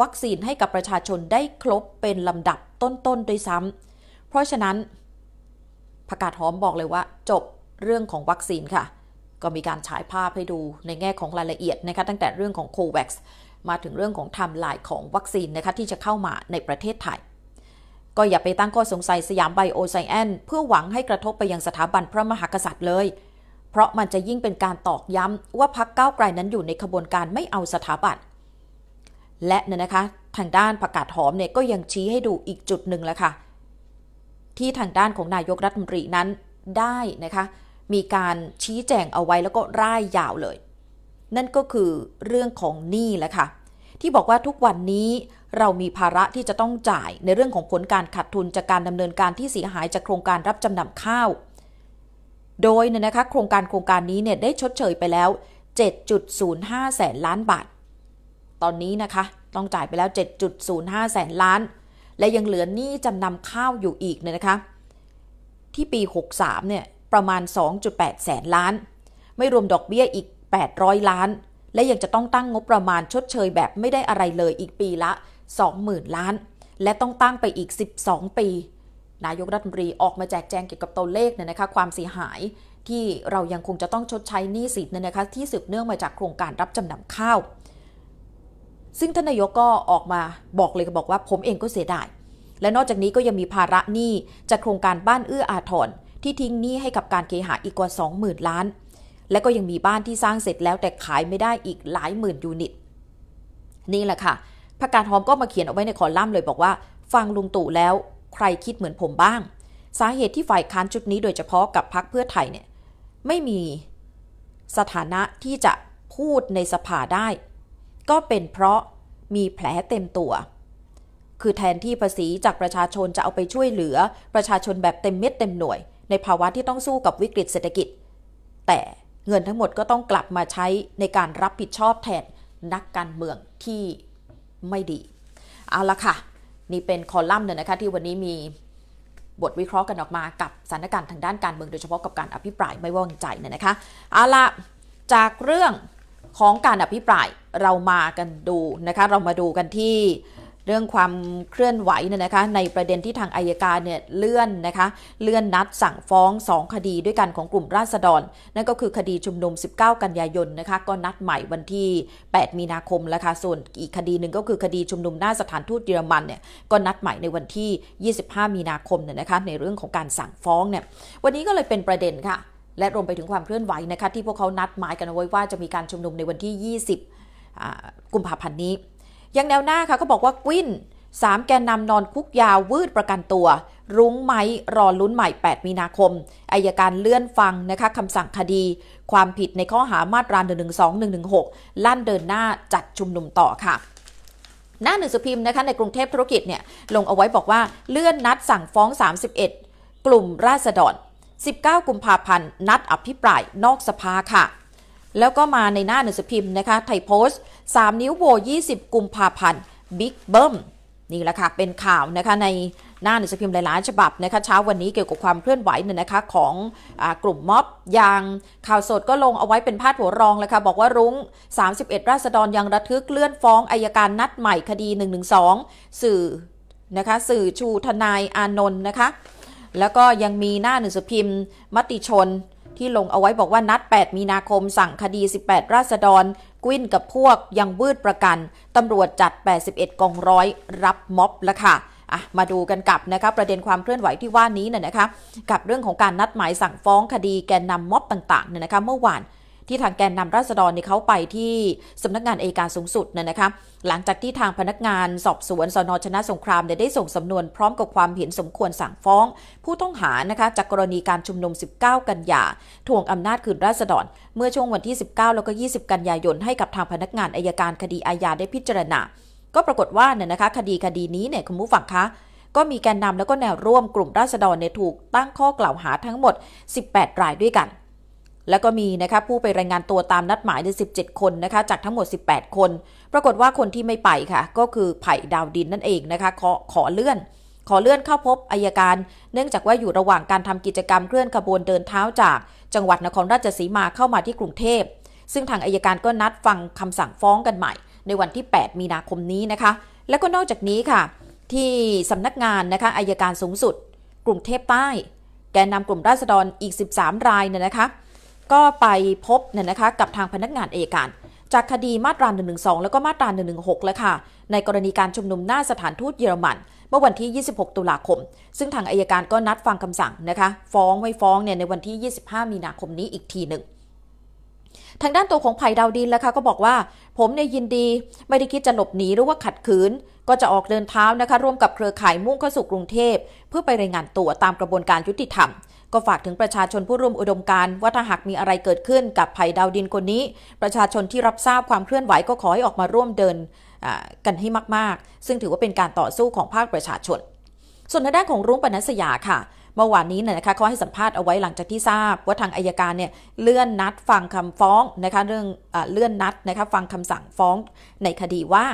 วัคซีนให้กับประชาชนได้ครบเป็นลำดับต้นๆด้วยซ้ำ เพราะฉะนั้นประกาศหอมบอกเลยว่าจบเรื่องของวัคซีนค่ะ ก็มีการฉายภาพให้ดูในแง่ของรายละเอียดนะคะตั้งแต่เรื่องของโควัคมาถึงเรื่องของไทม์ไลน์ของวัคซีนนะคะที่จะเข้ามาในประเทศไทยก็อย่าไปตั้งข้อสงสัยสยามไบโอไซแอนเพื่อหวังให้กระทบไปยังสถาบันพระมหากษัตริย์เลย เพราะมันจะยิ่งเป็นการตอกย้ำว่าพักก้าวไกลนั้นอยู่ในขบวนการไม่เอาสถาบัน และเนี่ยนะคะทางด้านประกาศหอมเนี่ยก็ยังชี้ให้ดูอีกจุดหนึ่งแล้วค่ะที่ทางด้านของนายกรัฐมนตรีนั้นได้นะคะ มีการชี้แจงเอาไว้แล้วก็ร่ายยาวเลย นั่นก็คือเรื่องของหนี้แหละค่ะที่บอกว่าทุกวันนี้เรามีภาระที่จะต้องจ่าย ในเรื่องของผลการขาดทุนจากการดำเนินการที่เสียหายจากโครงการรับจำนำข้าว โดยเนี่ยนะคะโครงการโครงการนี้เนี่ยได้ชดเชยไปแล้ว 7.05แสนล้านบาท ตอนนี้นะคะต้องจ่ายไปแล้ว 7.05แสนล้าน และยังเหลือหนี้จำนำข้าวอยู่อีกเนี่ยนะคะ ที่ปี 63เนี่ยประมาณ 2.8แสนล้าน ไม่รวมดอกเบี้ยอีก 800 ล้าน และยังจะต้องตั้งงบประมาณชดเชยแบบไม่ได้อะไรเลยอีกปีละ20,000ล้านและต้องตั้งไปอีก 12 ปี นายกรัฐมนตรีออกมาแจกแจงเกี่ยวกับตัวเลขเนี่ยนะคะ ความเสียหายที่เรายังคงจะต้องชดใช้หนี้สินเนี่ยนะคะที่สืบเนื่องมาจากโครงการรับจำนำข้าว ซึ่งทนายกก็ออกมาบอกเลยก็บอกว่าผมเองก็เสียดายและนอกจากนี้ก็ยังมีภาระหนี้จากโครงการบ้านเอื้ออาทรที่ทิ้งหนี้ให้กับการเคหะอีกกว่า20,000ล้าน และก็ยังมีบ้านที่สร้างเสร็จแล้วแต่ขายไม่ได้อีกหลายหมื่นยูนิตนี่แหละค่ะผักการหอมก็มาเขียนเอาไว้ในคอลัมน์เลยบอกว่าฟังลุงตู่แล้วใครคิดเหมือนผมบ้าง สาเหตุที่ฝ่ายค้านชุดนี้โดยเฉพาะกับพรรคเพื่อไทยเนี่ยไม่มีสถานะที่จะพูดในสภาได้ ก็เป็นเพราะมีแผลเต็มตัว คือแทนที่ภาษีจากประชาชนจะเอาไปช่วยเหลือประชาชนแบบเต็มเม็ดเต็มหน่วย ในภาวะที่ต้องสู้กับวิกฤตเศรษฐกิจ แต่เงินทั้งหมดก็ต้องกลับมาใช้ในการรับผิดชอบแทนนักการเมืองที่ไม่ดี เอาละค่ะ นี่เป็นคอลัมน์เนี่ยนะคะที่วันนี้มีบทวิเคราะห์กันออกมากับสถานการณ์ทางด้านการเมือง โดยเฉพาะกับการอภิปรายไม่ว่างใจเนี่ยนะคะ เอาละจากเรื่องของการอภิปรายเรามากันดูนะคะ เรามาดูกันที่เรื่องความเคลื่อนไหวเนี่ยนะคะในประเด็นที่ทางอายการเนี่ยเลื่อนนะคะเลื่อนนัดสั่งฟ้อง 2 คดีด้วยกันของกลุ่มราษฎรนั่นก็คือคดีชุมนุม 19 กันยายนนะคะก็นัดใหม่วันที่ 8 มีนาคมแล้วค่ะส่วนอีกคดีหนึ่งก็คือคดีชุมนุมหน้าสถานทูตเยอรมันเนี่ยก็นัดใหม่ในวันที่ 25 มีนาคมเนี่ยนะคะในเรื่องของการสั่งฟ้องเนี่ยวันนี้ก็เลยเป็นประเด็นค่ะ และรวมไปถึงความเคลื่อนไหวนะคะที่พวกเขานัดหมายกันไว้ว่าจะมีการชุมนุมในวันที่ 20กุมภาพันธ์นี้ยังแนวหน้าค่ะก็บอกว่า กวินสามแกนนำนอนคุกยาววืดประกันตัว รุ้งไม้รอลุ้นใหม่ 8 มีนาคมอายการเลื่อนฟังนะคะคำสั่งคดี ความผิดในข้อหามาตรา112 116 ลั่นเดินหน้าจัดชุมนุมต่อค่ะหน้าหนึ่งสุพิมพ์นะคะในกรุงเทพธุรกิจเนี่ยลงเอาไว้บอกว่าเลื่อนนัดสั่งฟ้อง 31 กลุ่มราษฎร 19 กุมภาพันธ์นัดอภิปรายนอกสภาค่ะแล้วก็มาในหน้าหนังสือพิมพ์นะคะ ไทยโพสต์3นิ้วโว20กุมภาพันธ์บิ๊กเบิ้ม นี่แหละค่ะ เป็นข่าวนะคะในหน้าหนังสือพิมพ์หลายๆฉบับนะคะเช้าวันนี้เกี่ยวกับความเคลื่อนไหวเนี่ยนะคะของอกลุ่มม็อบยัางข่าวสดก็ลงเอาไว้เป็นพาดหัวรองเลยค่ะบอกว่ารุง้ง31 ราษฎรยังระทึกเลื่อนฟ้องอายการนัดใหม่คดี112สื่อนะคะสื่อชูทนายอานนท์นะคะแล้วก็ยังมีหน้าหนังสือพิมพ์มติชนที่ลงเอาไว้บอกว่านัด 8 มีนาคมสั่งคดี 18 ราษฎร กวินกับพวกยังวืดประกันตำรวจจัด 81กองร้อย รับม็อบละค่ะ มาดูกันกับนะคะประเด็นความเคลื่อนไหวที่ว่านี้น่ยนะคะกับเรื่องของการนัดหมายสั่งฟ้องคดีแกนนำม็อบต่างๆเนี่ยนะคะเมื่อวานที่ทางแกนนำราษฎรเนี่ยเขาไปที่สำนักงานเอการสูงสุดเนี่ยนะคะ หลังจากที่ทางพนักงานสอบสวนสนชนะสงคราม ได้ส่งสำนวนพร้อมกับความเห็นสมควรสั่งฟ้อง ผู้ต้องหานะคะ จากกรณีการชุมนุม19 กันยาทวงอำนาจคืนราษฎร เมื่อช่วงวันที่ 19 แล้วก็ 20 กันยายนให้กับทางพนักงานอายการคดีอาญาได้พิจารณา ก็ปรากฏว่าเนี่ยนะคะคดีคดีนี้เนี่ยคุณผู้ฟังคะ ก็มีแกนนำแล้วก็แนวร่วมกลุ่มราษฎรในถูกตั้งข้อกล่าวหาทั้งหมด 18 รายด้วยกันแล้วก็มีนะคะผู้ไปรายงานตัวตามนัดหมายใน17 คนนะคะ จากทั้งหมด 18 คน ปรากฏว่าคนที่ไม่ไปค่ะก็คือไผ่ดาวดินนั่นเองนะคะ ขอขอเลื่อน ขอเลื่อนเข้าพบอายการ เนื่องจากว่าอยู่ระหว่างการทำกิจกรรมเคลื่อนขบวนเดินเท้าจากจังหวัดนครราชสีมาเข้ามาที่กรุงเทพ ซึ่งทางอายการก็นัดฟังคำสั่งฟ้องกันใหม่ในวันที่ 8 มีนาคมนี้นะคะ แล้วก็นอกจากนี้ค่ะ ที่สำนักงานนะคะอายการสูงสุดกรุงเทพใต้แกนนากลุ่มราษฎรอีก 13 รายเนี่ยนะคะก็ไปพบเนี่ยนะคะกับทางพนักงานเอการ จากคดีมาตรา1นึแล้วก็มาตรา1นึแล้วค่ะ ในกรณีการชุมนุมหน้าสถานทูตเยอรมัน เมื่อวันที่ 26 ตุลาคม ซึ่งทางอายการก็นัดฟังคำสั่งนะคะฟ้องไม่ฟ้องเนี่ยในวันที่ 25 มีนาคมนี้อีกทีหนึ่งทางด้านตัวของไผ่ดาวดินแล้วค่ะก็บอกว่า ผมเนี่ยยินดี ไม่ได้คิดจะหลบหนีหรือว่าขัดขืนก็จะออกเดินเท้านะคะร่วมกับเครือข่ายมุ่งเข้าสู่กรุงเทพเพื่อไปรายงานตัวตามกระบวนการยุติธรรมก็ฝากถึงประชาชนผู้ร่วมอุดมการว่าถ้าหากมีอะไรเกิดขึ้น กับภัยดาวดินคนนี้ ประชาชนที่รับทราบความเคลื่อนไหวก็ขอให้ออกมาร่วมเดินกันให้มาก ๆ ซึ่งถือว่าเป็นการต่อสู้ของภาคประชาชน ส่วนทางด้านของรุ้งปนัสยาค่ะเมื่อวานนี้เนี่ยนะคะเขาให้สัมภาษณ์เอาไว้หลังจากที่ทราบ ว่าทางอายการเนี่ยเลื่อนนัด ฟังคำฟ้องนะคะเรื่องเลื่อนนัดนะคะฟังคำสั่งฟ้องในคดีว่า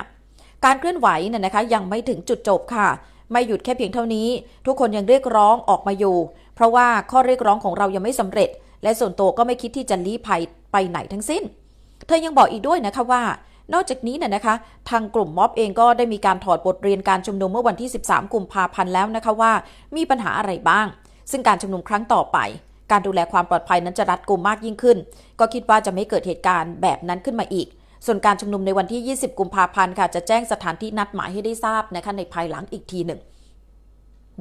การเคลื่อนไหวเนี่ยนะคะยังไม่ถึงจุดจบค่ะ ไม่หยุดแค่เพียงเท่านี้ ทุกคนยังเรียกร้องออกมาอยู่เพราะว่าข้อเรียกร้องของเรายังไม่สำเร็จ และส่วนตัวก็ไม่คิดที่จะลี้ภัยไปไหนทั้งสิ้น เธอยังบอกอีกด้วยนะคะว่า นอกจากนี้น่ยนะคะ ทางกลุ่มม็อบเองก็ได้มีการถอดบทเรียนการชุมนุมเมื่อวันที่ 13กุมภาพันธ์แล้วนะคะว่า มีปัญหาอะไรบ้าง ซึ่งการชุมนุมครั้งต่อไป การดูแลความปลอดภัยนั้นจะรัดกุมมากยิ่งขึ้น ก็คิดว่าจะไม่เกิดเหตุการณ์แบบนั้นขึ้นมาอีก ส่วนการชุมนุมในวันที่ 20กุมภาพันธ์ค่ะจะแจ้งสถานที่นัดหมายให้ได้ทราบนะคะในภายหลังอีกทีหนึ่ง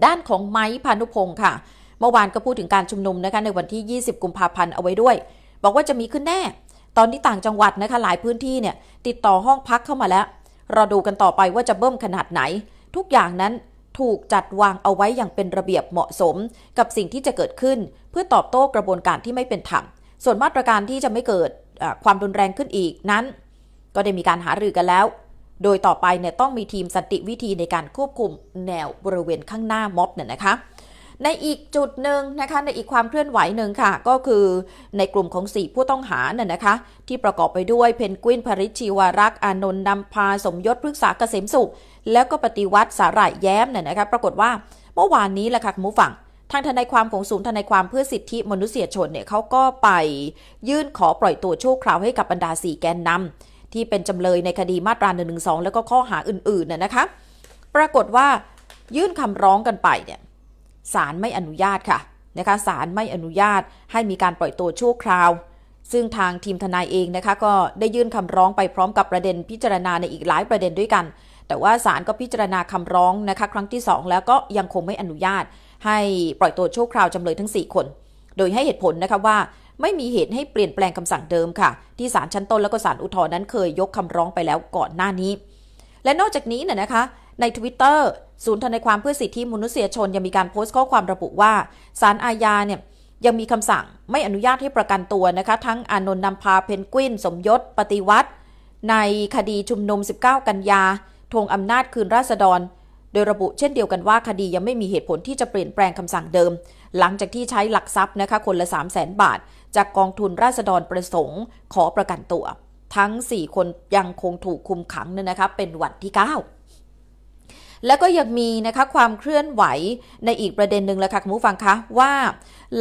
ด้านของไม้พานุพงศ์ค่ะเมื่อวานก็พูดถึงการชุมนุมนะคะในวันที่ 20 กุมภาพันธ์เอาไว้ด้วย บอกว่าจะมีขึ้นแน่ ตอนนี้ต่างจังหวัดนะคะหลายพื้นที่เนี่ยติดต่อห้องพักเข้ามาแล้วรอดูกันต่อไปว่าจะเบิ่มขนาดไหน ทุกอย่างนั้นถูกจัดวางเอาไว้อย่างเป็นระเบียบเหมาะสม กับสิ่งที่จะเกิดขึ้น เพื่อตอบโต้กระบวนการที่ไม่เป็นธรรมส่วนมาตรการที่จะไม่เกิดความรุนแรงขึ้นอีกนั้น ก็ได้มีการหารือกันแล้ว โดยต่อไปเนี่ยต้องมีทีมสันติวิธีในการควบคุมแนวบริเวณข้างหน้าม็อบเนี่ยนะคะในอีกจุดหนึ่งนะคะ ในอีกความเคลื่อนไหวหนึ่งค่ะ ก็คือในกลุ่มของ4ผู้ต้องหาน่ยนะคะที่ประกอบไปด้วยเพนกวินพริชีวารักษ์อานนท์นำพา สมยศพฤกษาเกษมสุข แล้วก็ปฏิวัติสาหร่ายแย้มน่ยนะคะปรากฏว่า เมื่อวานนี้แหละค่ะคุณผู้ฟังทางทนายความของศูนย์ทนายความเพื่อสิทธิมนุษยชนเนี่ยเขาก็ไปยื่นขอปล่อยตัวชั่วคราวให้กับบรรดาสี่แกนนำ ที่เป็นจำเลยในคดีมาตรา1นึแล้วก็ข้อหาอื่นๆน่ยนะคะ ปรากฏว่ายื่นคำร้องกันไปเนี่ยศาลไม่อนุญาตค่ะนะคะศาลไม่อนุญาต ให้มีการปล่อยตัวชั่วคราว ซึ่งทางทีมทนายเองนะคะก็ได้ยื่นคำร้องไปพร้อมกับประเด็นพิจารณาในอีกหลายประเด็นด้วยกัน แต่ว่าศาลก็พิจารณาคำร้องนะคะครั้งที่ 2 แล้วก็ยังคงไม่อนุญาต ให้ปล่อยตัวชั่วคราวจำเลยทั้ง 4 คน โดยให้เหตุผลนะคะว่าไม่มีเหตุให้เปลี่ยนแปลงคำสั่งเดิมค่ะ ที่ศาลชั้นต้น และก็ศาลอุทธรณ์นั้น เคยยกคำร้องไปแล้วก่อนหน้านี้ และนอกจากนี้น่ยนะคะใน Twitter ศูนย์ทนายความเพื่อสิทธิมนุษยชน ยังมีการโพสต์ข้อความระบุว่า ศาลอาญาเนี่ยยังมีคำสั่งไม่อนุญาตให้ประกันตัวนะคะทั้งอานนท์นำพาเพนกวิน สมยศปฏิวัติ ในคดีชุมนุม19 กันยาทวงอำนาจคืนราษฎร โดยระบุเช่นเดียวกันว่า คดียังไม่มีเหตุผลที่จะเปลี่ยนแปลงคำสั่งเดิม หลังจากที่ใช้หลักทรัพย์นะคะคนละ3 0 0 0 0 0 บาท จากกองทุนราษฎรประสงค์ ขอประกันตัว ทั้ง 4 คนยังคงถูกคุมขังเนี่ยนะคะเป็นวันที่ 9แล้วก็ยังมีนะคะความเคลื่อนไหวในอีกประเด็นหนึ่งแล้วค่ะคุณผู้ฟังคะว่า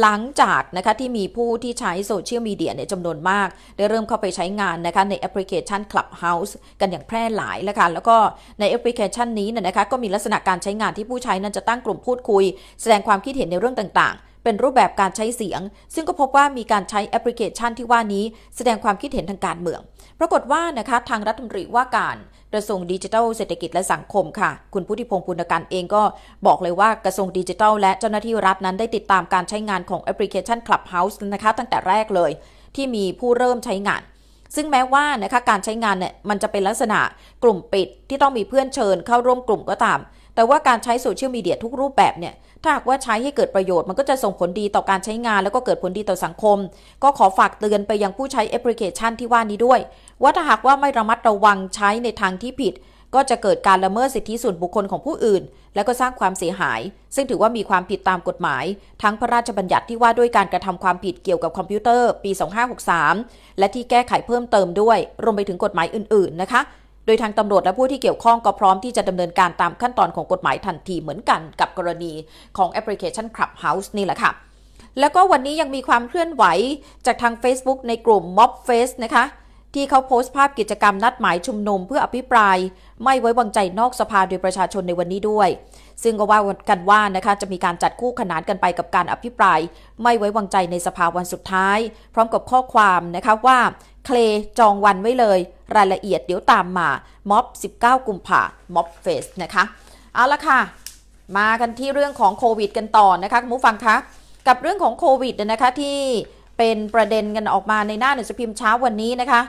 หลังจากนะคะที่มีผู้ที่ใช้โซเชียลมีเดียเนี่ยจำนวนมาก ได้เริ่มเข้าไปใช้งานนะคะในแอปพลิเคชัน Clubhouse กันอย่างแพร่หลายแล้วค่ะแล้วก็ในแอปพลิเคชันนี้นะคะก็มีลักษณะการใช้งานที่ผู้ใช้นั้นจะตั้งกลุ่มพูดคุยแสดงความคิดเห็นในเรื่องต่างเป็นรูปแบบการใช้เสียง ซึ่งก็พบว่ามีการใช้แอปพลิเคชันที่ว่านี้แสดงความคิดเห็นทางการเมือง ปรากฏว่านะคะทางรัฐมนตรีว่าการกระทรวงดิจิทัลเศรษฐกิจและสังคมค่ะ คุณพุทธิพงศ์ปุณการเองก็บอกเลยว่ากระทรวงดิจิทัลและเจ้าหน้าที่รัฐนั้นได้ติดตามการใช้งานของแอปพลิเคชัน Clubhouse นะคะ ตั้งแต่แรกเลย ที่มีผู้เริ่มใช้งาน ซึ่งแม้ว่านะคะการใช้งานเนี่ยมันจะเป็นลักษณะกลุ่มปิด ที่ต้องมีเพื่อนเชิญ เข้าร่วมกลุ่มก็ตามแต่ว่าการใช้โซเชียลมีเดียทุกรูปแบบเนี่ย ถ้าหากว่าใช้ให้เกิดประโยชน์มันก็จะส่งผลดีต่อการใช้งานแล้วก็เกิดผลดีต่อสังคม ก็ขอฝากเตือนไปยังผู้ใช้แอปพลิเคชันที่ว่านี้ด้วย ว่าถ้าหากว่าไม่ระมัดระวังใช้ในทางที่ผิด ก็จะเกิดการละเมิดสิทธิส่วนบุคคลของผู้อื่น และก็สร้างความเสียหาย ซึ่งถือว่ามีความผิดตามกฎหมาย ทั้งพระราชบัญญัติที่ว่าด้วยการกระทำความผิดเกี่ยวกับคอมพิวเตอร์ปี 2563 และที่แก้ไขเพิ่มเติมด้วย รวมไปถึงกฎหมายอื่น ๆ นะคะโดยทางตำรวจและผู้ที่เกี่ยวข้องก็พร้อมที่จะดำเนินการตามขั้นตอนของกฎหมายทันทีเหมือนกันกับกรณีของแอปพลิเคชัน Clubhouse นี่แหละค่ะ แล้วก็วันนี้ยังมีความเคลื่อนไหวจากทาง Facebook ในกลุ่ม Mob Face นะคะ ที่เขาโพสต์ภาพกิจกรรมนัดหมายชุมนุมเพื่ออภิปราย ไม่ไว้วางใจนอกสภาโดยประชาชนในวันนี้ด้วย ซึ่งก็ว่ากันว่านะคะจะมีการจัดคู่ขนานกันไปกับการอภิปราย ไม่ไว้วางใจในสภาวันสุดท้าย พร้อมกับข้อความนะคะว่าเคลจองวันไว้เลยรายละเอียดเดี๋ยวตามมาม็อบ 19กุมภาม็อบเฟสนะคะเอาละค่ะ มากันที่เรื่องของโควิดกันต่อนะคะคุณผู้ฟังคะกับเรื่องของโควิดนะคะที่เป็นประเด็นกันออกมาในหน้าหนังสือพิมพ์เช้าวันนี้นะคะ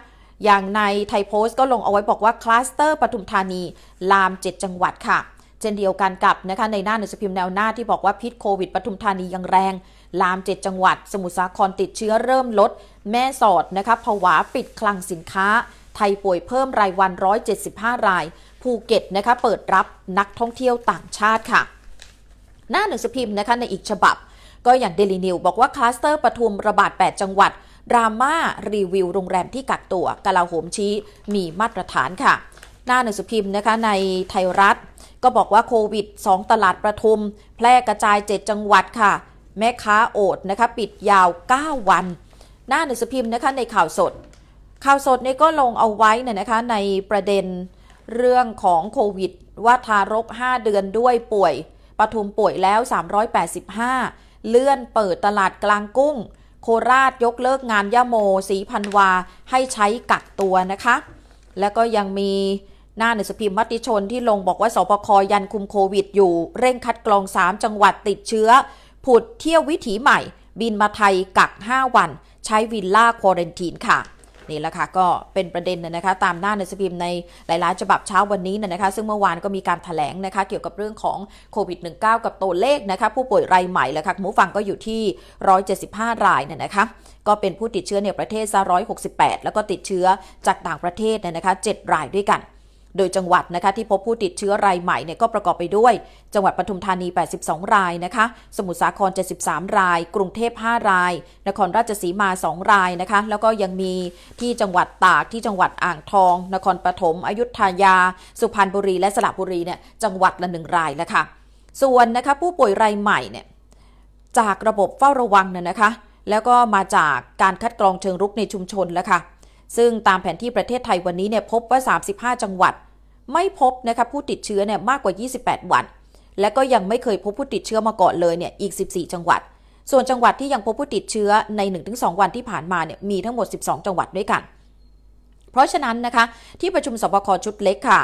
อย่างในไทยโพสต์ก็ลงเอาไว้บอกว่า คลัสเตอร์ปทุมธานีลาม 7 จังหวัดค่ะเช่นเดียวกันกับนะคะในหน้าหนังสือพิมพ์แนวหน้าที่บอกว่าพิษโควิดปทุมธานียังแรงลาม7จังหวัด สมุทรสาครติดเชื้อเริ่มลด แม่สอดนะคะผวาปิดคลังสินค้า ไทยป่วยเพิ่มรายวัน 175 ราย ภูเก็ตนะคะเปิดรับนักท่องเที่ยวต่างชาติค่ะ หน้าหนังสือพิมพ์นะคะในอีกฉบับ ก็อย่างเดลีนิวบอกว่า คลัสเตอร์ปทุมระบาด 8 จังหวัด ดราม่ารีวิวโรงแรมที่กักตัวกะลาโหมชี้มีมาตรฐานค่ะหน้าหนังสือพิมพ์นะคะในไทยรัฐก็บอกว่าโควิด2ตลาดประทุม แพร่กระจาย 7 จังหวัดค่ะแม่ค้าโอดนะคะปิดยาว 9 วัน หน้าหนังสือพิมพ์นะคะในข่าวสด ข่าวสดนี่ก็ลงเอาไว้เนี่ยนะคะในประเด็นเรื่องของโควิด ว่าทารก 5 เดือนด้วยป่วยปทุมป่วยแล้ว 385 เลื่อนเปิดตลาดกลางกุ้ง โคราชยกเลิกงานย่าโม สี พันวา ให้ใช้กักตัวนะคะ แล้วก็ยังมี หน้าหนังสือพิมพ์มติชนที่ลงบอกว่าสปคยันคุมโควิดอยู่ เร่งคัดกรอง 3 จังหวัดติดเชื้อผุดเที่ยววิถีใหม่บินมาไทยกัก 5 วัน ใช้วิลล่าควอเรนทีนค่ะ นี่แหละค่ะก็เป็นประเด็นนะคะ ตามหน้า ในสือพิมพ์ในหลายๆฉบับเช้าวันนี้นะคะ ซึ่งเมื่อวานก็มีการถแถลงนะคะเกี่ยวกับเรื่องของโควิด -19 กับตัวเลขนะคะผู้ป่วยรายใหม่แล้วค่ะหมูฟังก็อยู่ที่ 175 รายเนี่ยนะคะก็เป็นผู้ติดเชื้อในประเทศซะ168 แล้วก็ติดเชื้อจากต่างประเทศเนี่ยนะคะ7รายด้วยกันโดยจังหวัดนะคะที่พบผู้ติดเชื้อรายใหม่เนี่ยก็ประกอบไปด้วย จังหวัดปทุมธานี 82 รายนะคะ สมุทรสาคร 73 รายกรุงเทพ 5 ราย นครราชสีมา 2 รายนะคะ แล้วก็ยังมีที่จังหวัดตากที่จังหวัดอ่างทอง นครปฐมอยุธยา สุพรรณบุรี และสระบุรีเนี่ยจังหวัดละหนึ่งรายแล้วค่ะส่วนนะคะผู้ป่วยรายใหม่เนี่ยจากระบบเฝ้าระวังเนี่ยนะคะ แล้วก็มาจากการคัดกรองเชิงรุกในชุมชนแล้วค่ะซึ่งตามแผนที่ประเทศไทยวันนี้เนี่ยพบว่า 35 จังหวัด ไม่พบนะคะผู้ติดเชื้อเนี่ยมากกว่า 28 วันและก็ยังไม่เคยพบผู้ติดเชื้อมาก่อนเลยเนี่ยอีก 14 จังหวัด ส่วนจังหวัดที่ยังพบผู้ติดเชื้อใน 1-2 วันที่ผ่านมาเนี่ยมีทั้งหมด 12 จังหวัดด้วยกัน เพราะฉะนั้นนะคะที่ประชุมสบคชุดเล็กค่ะ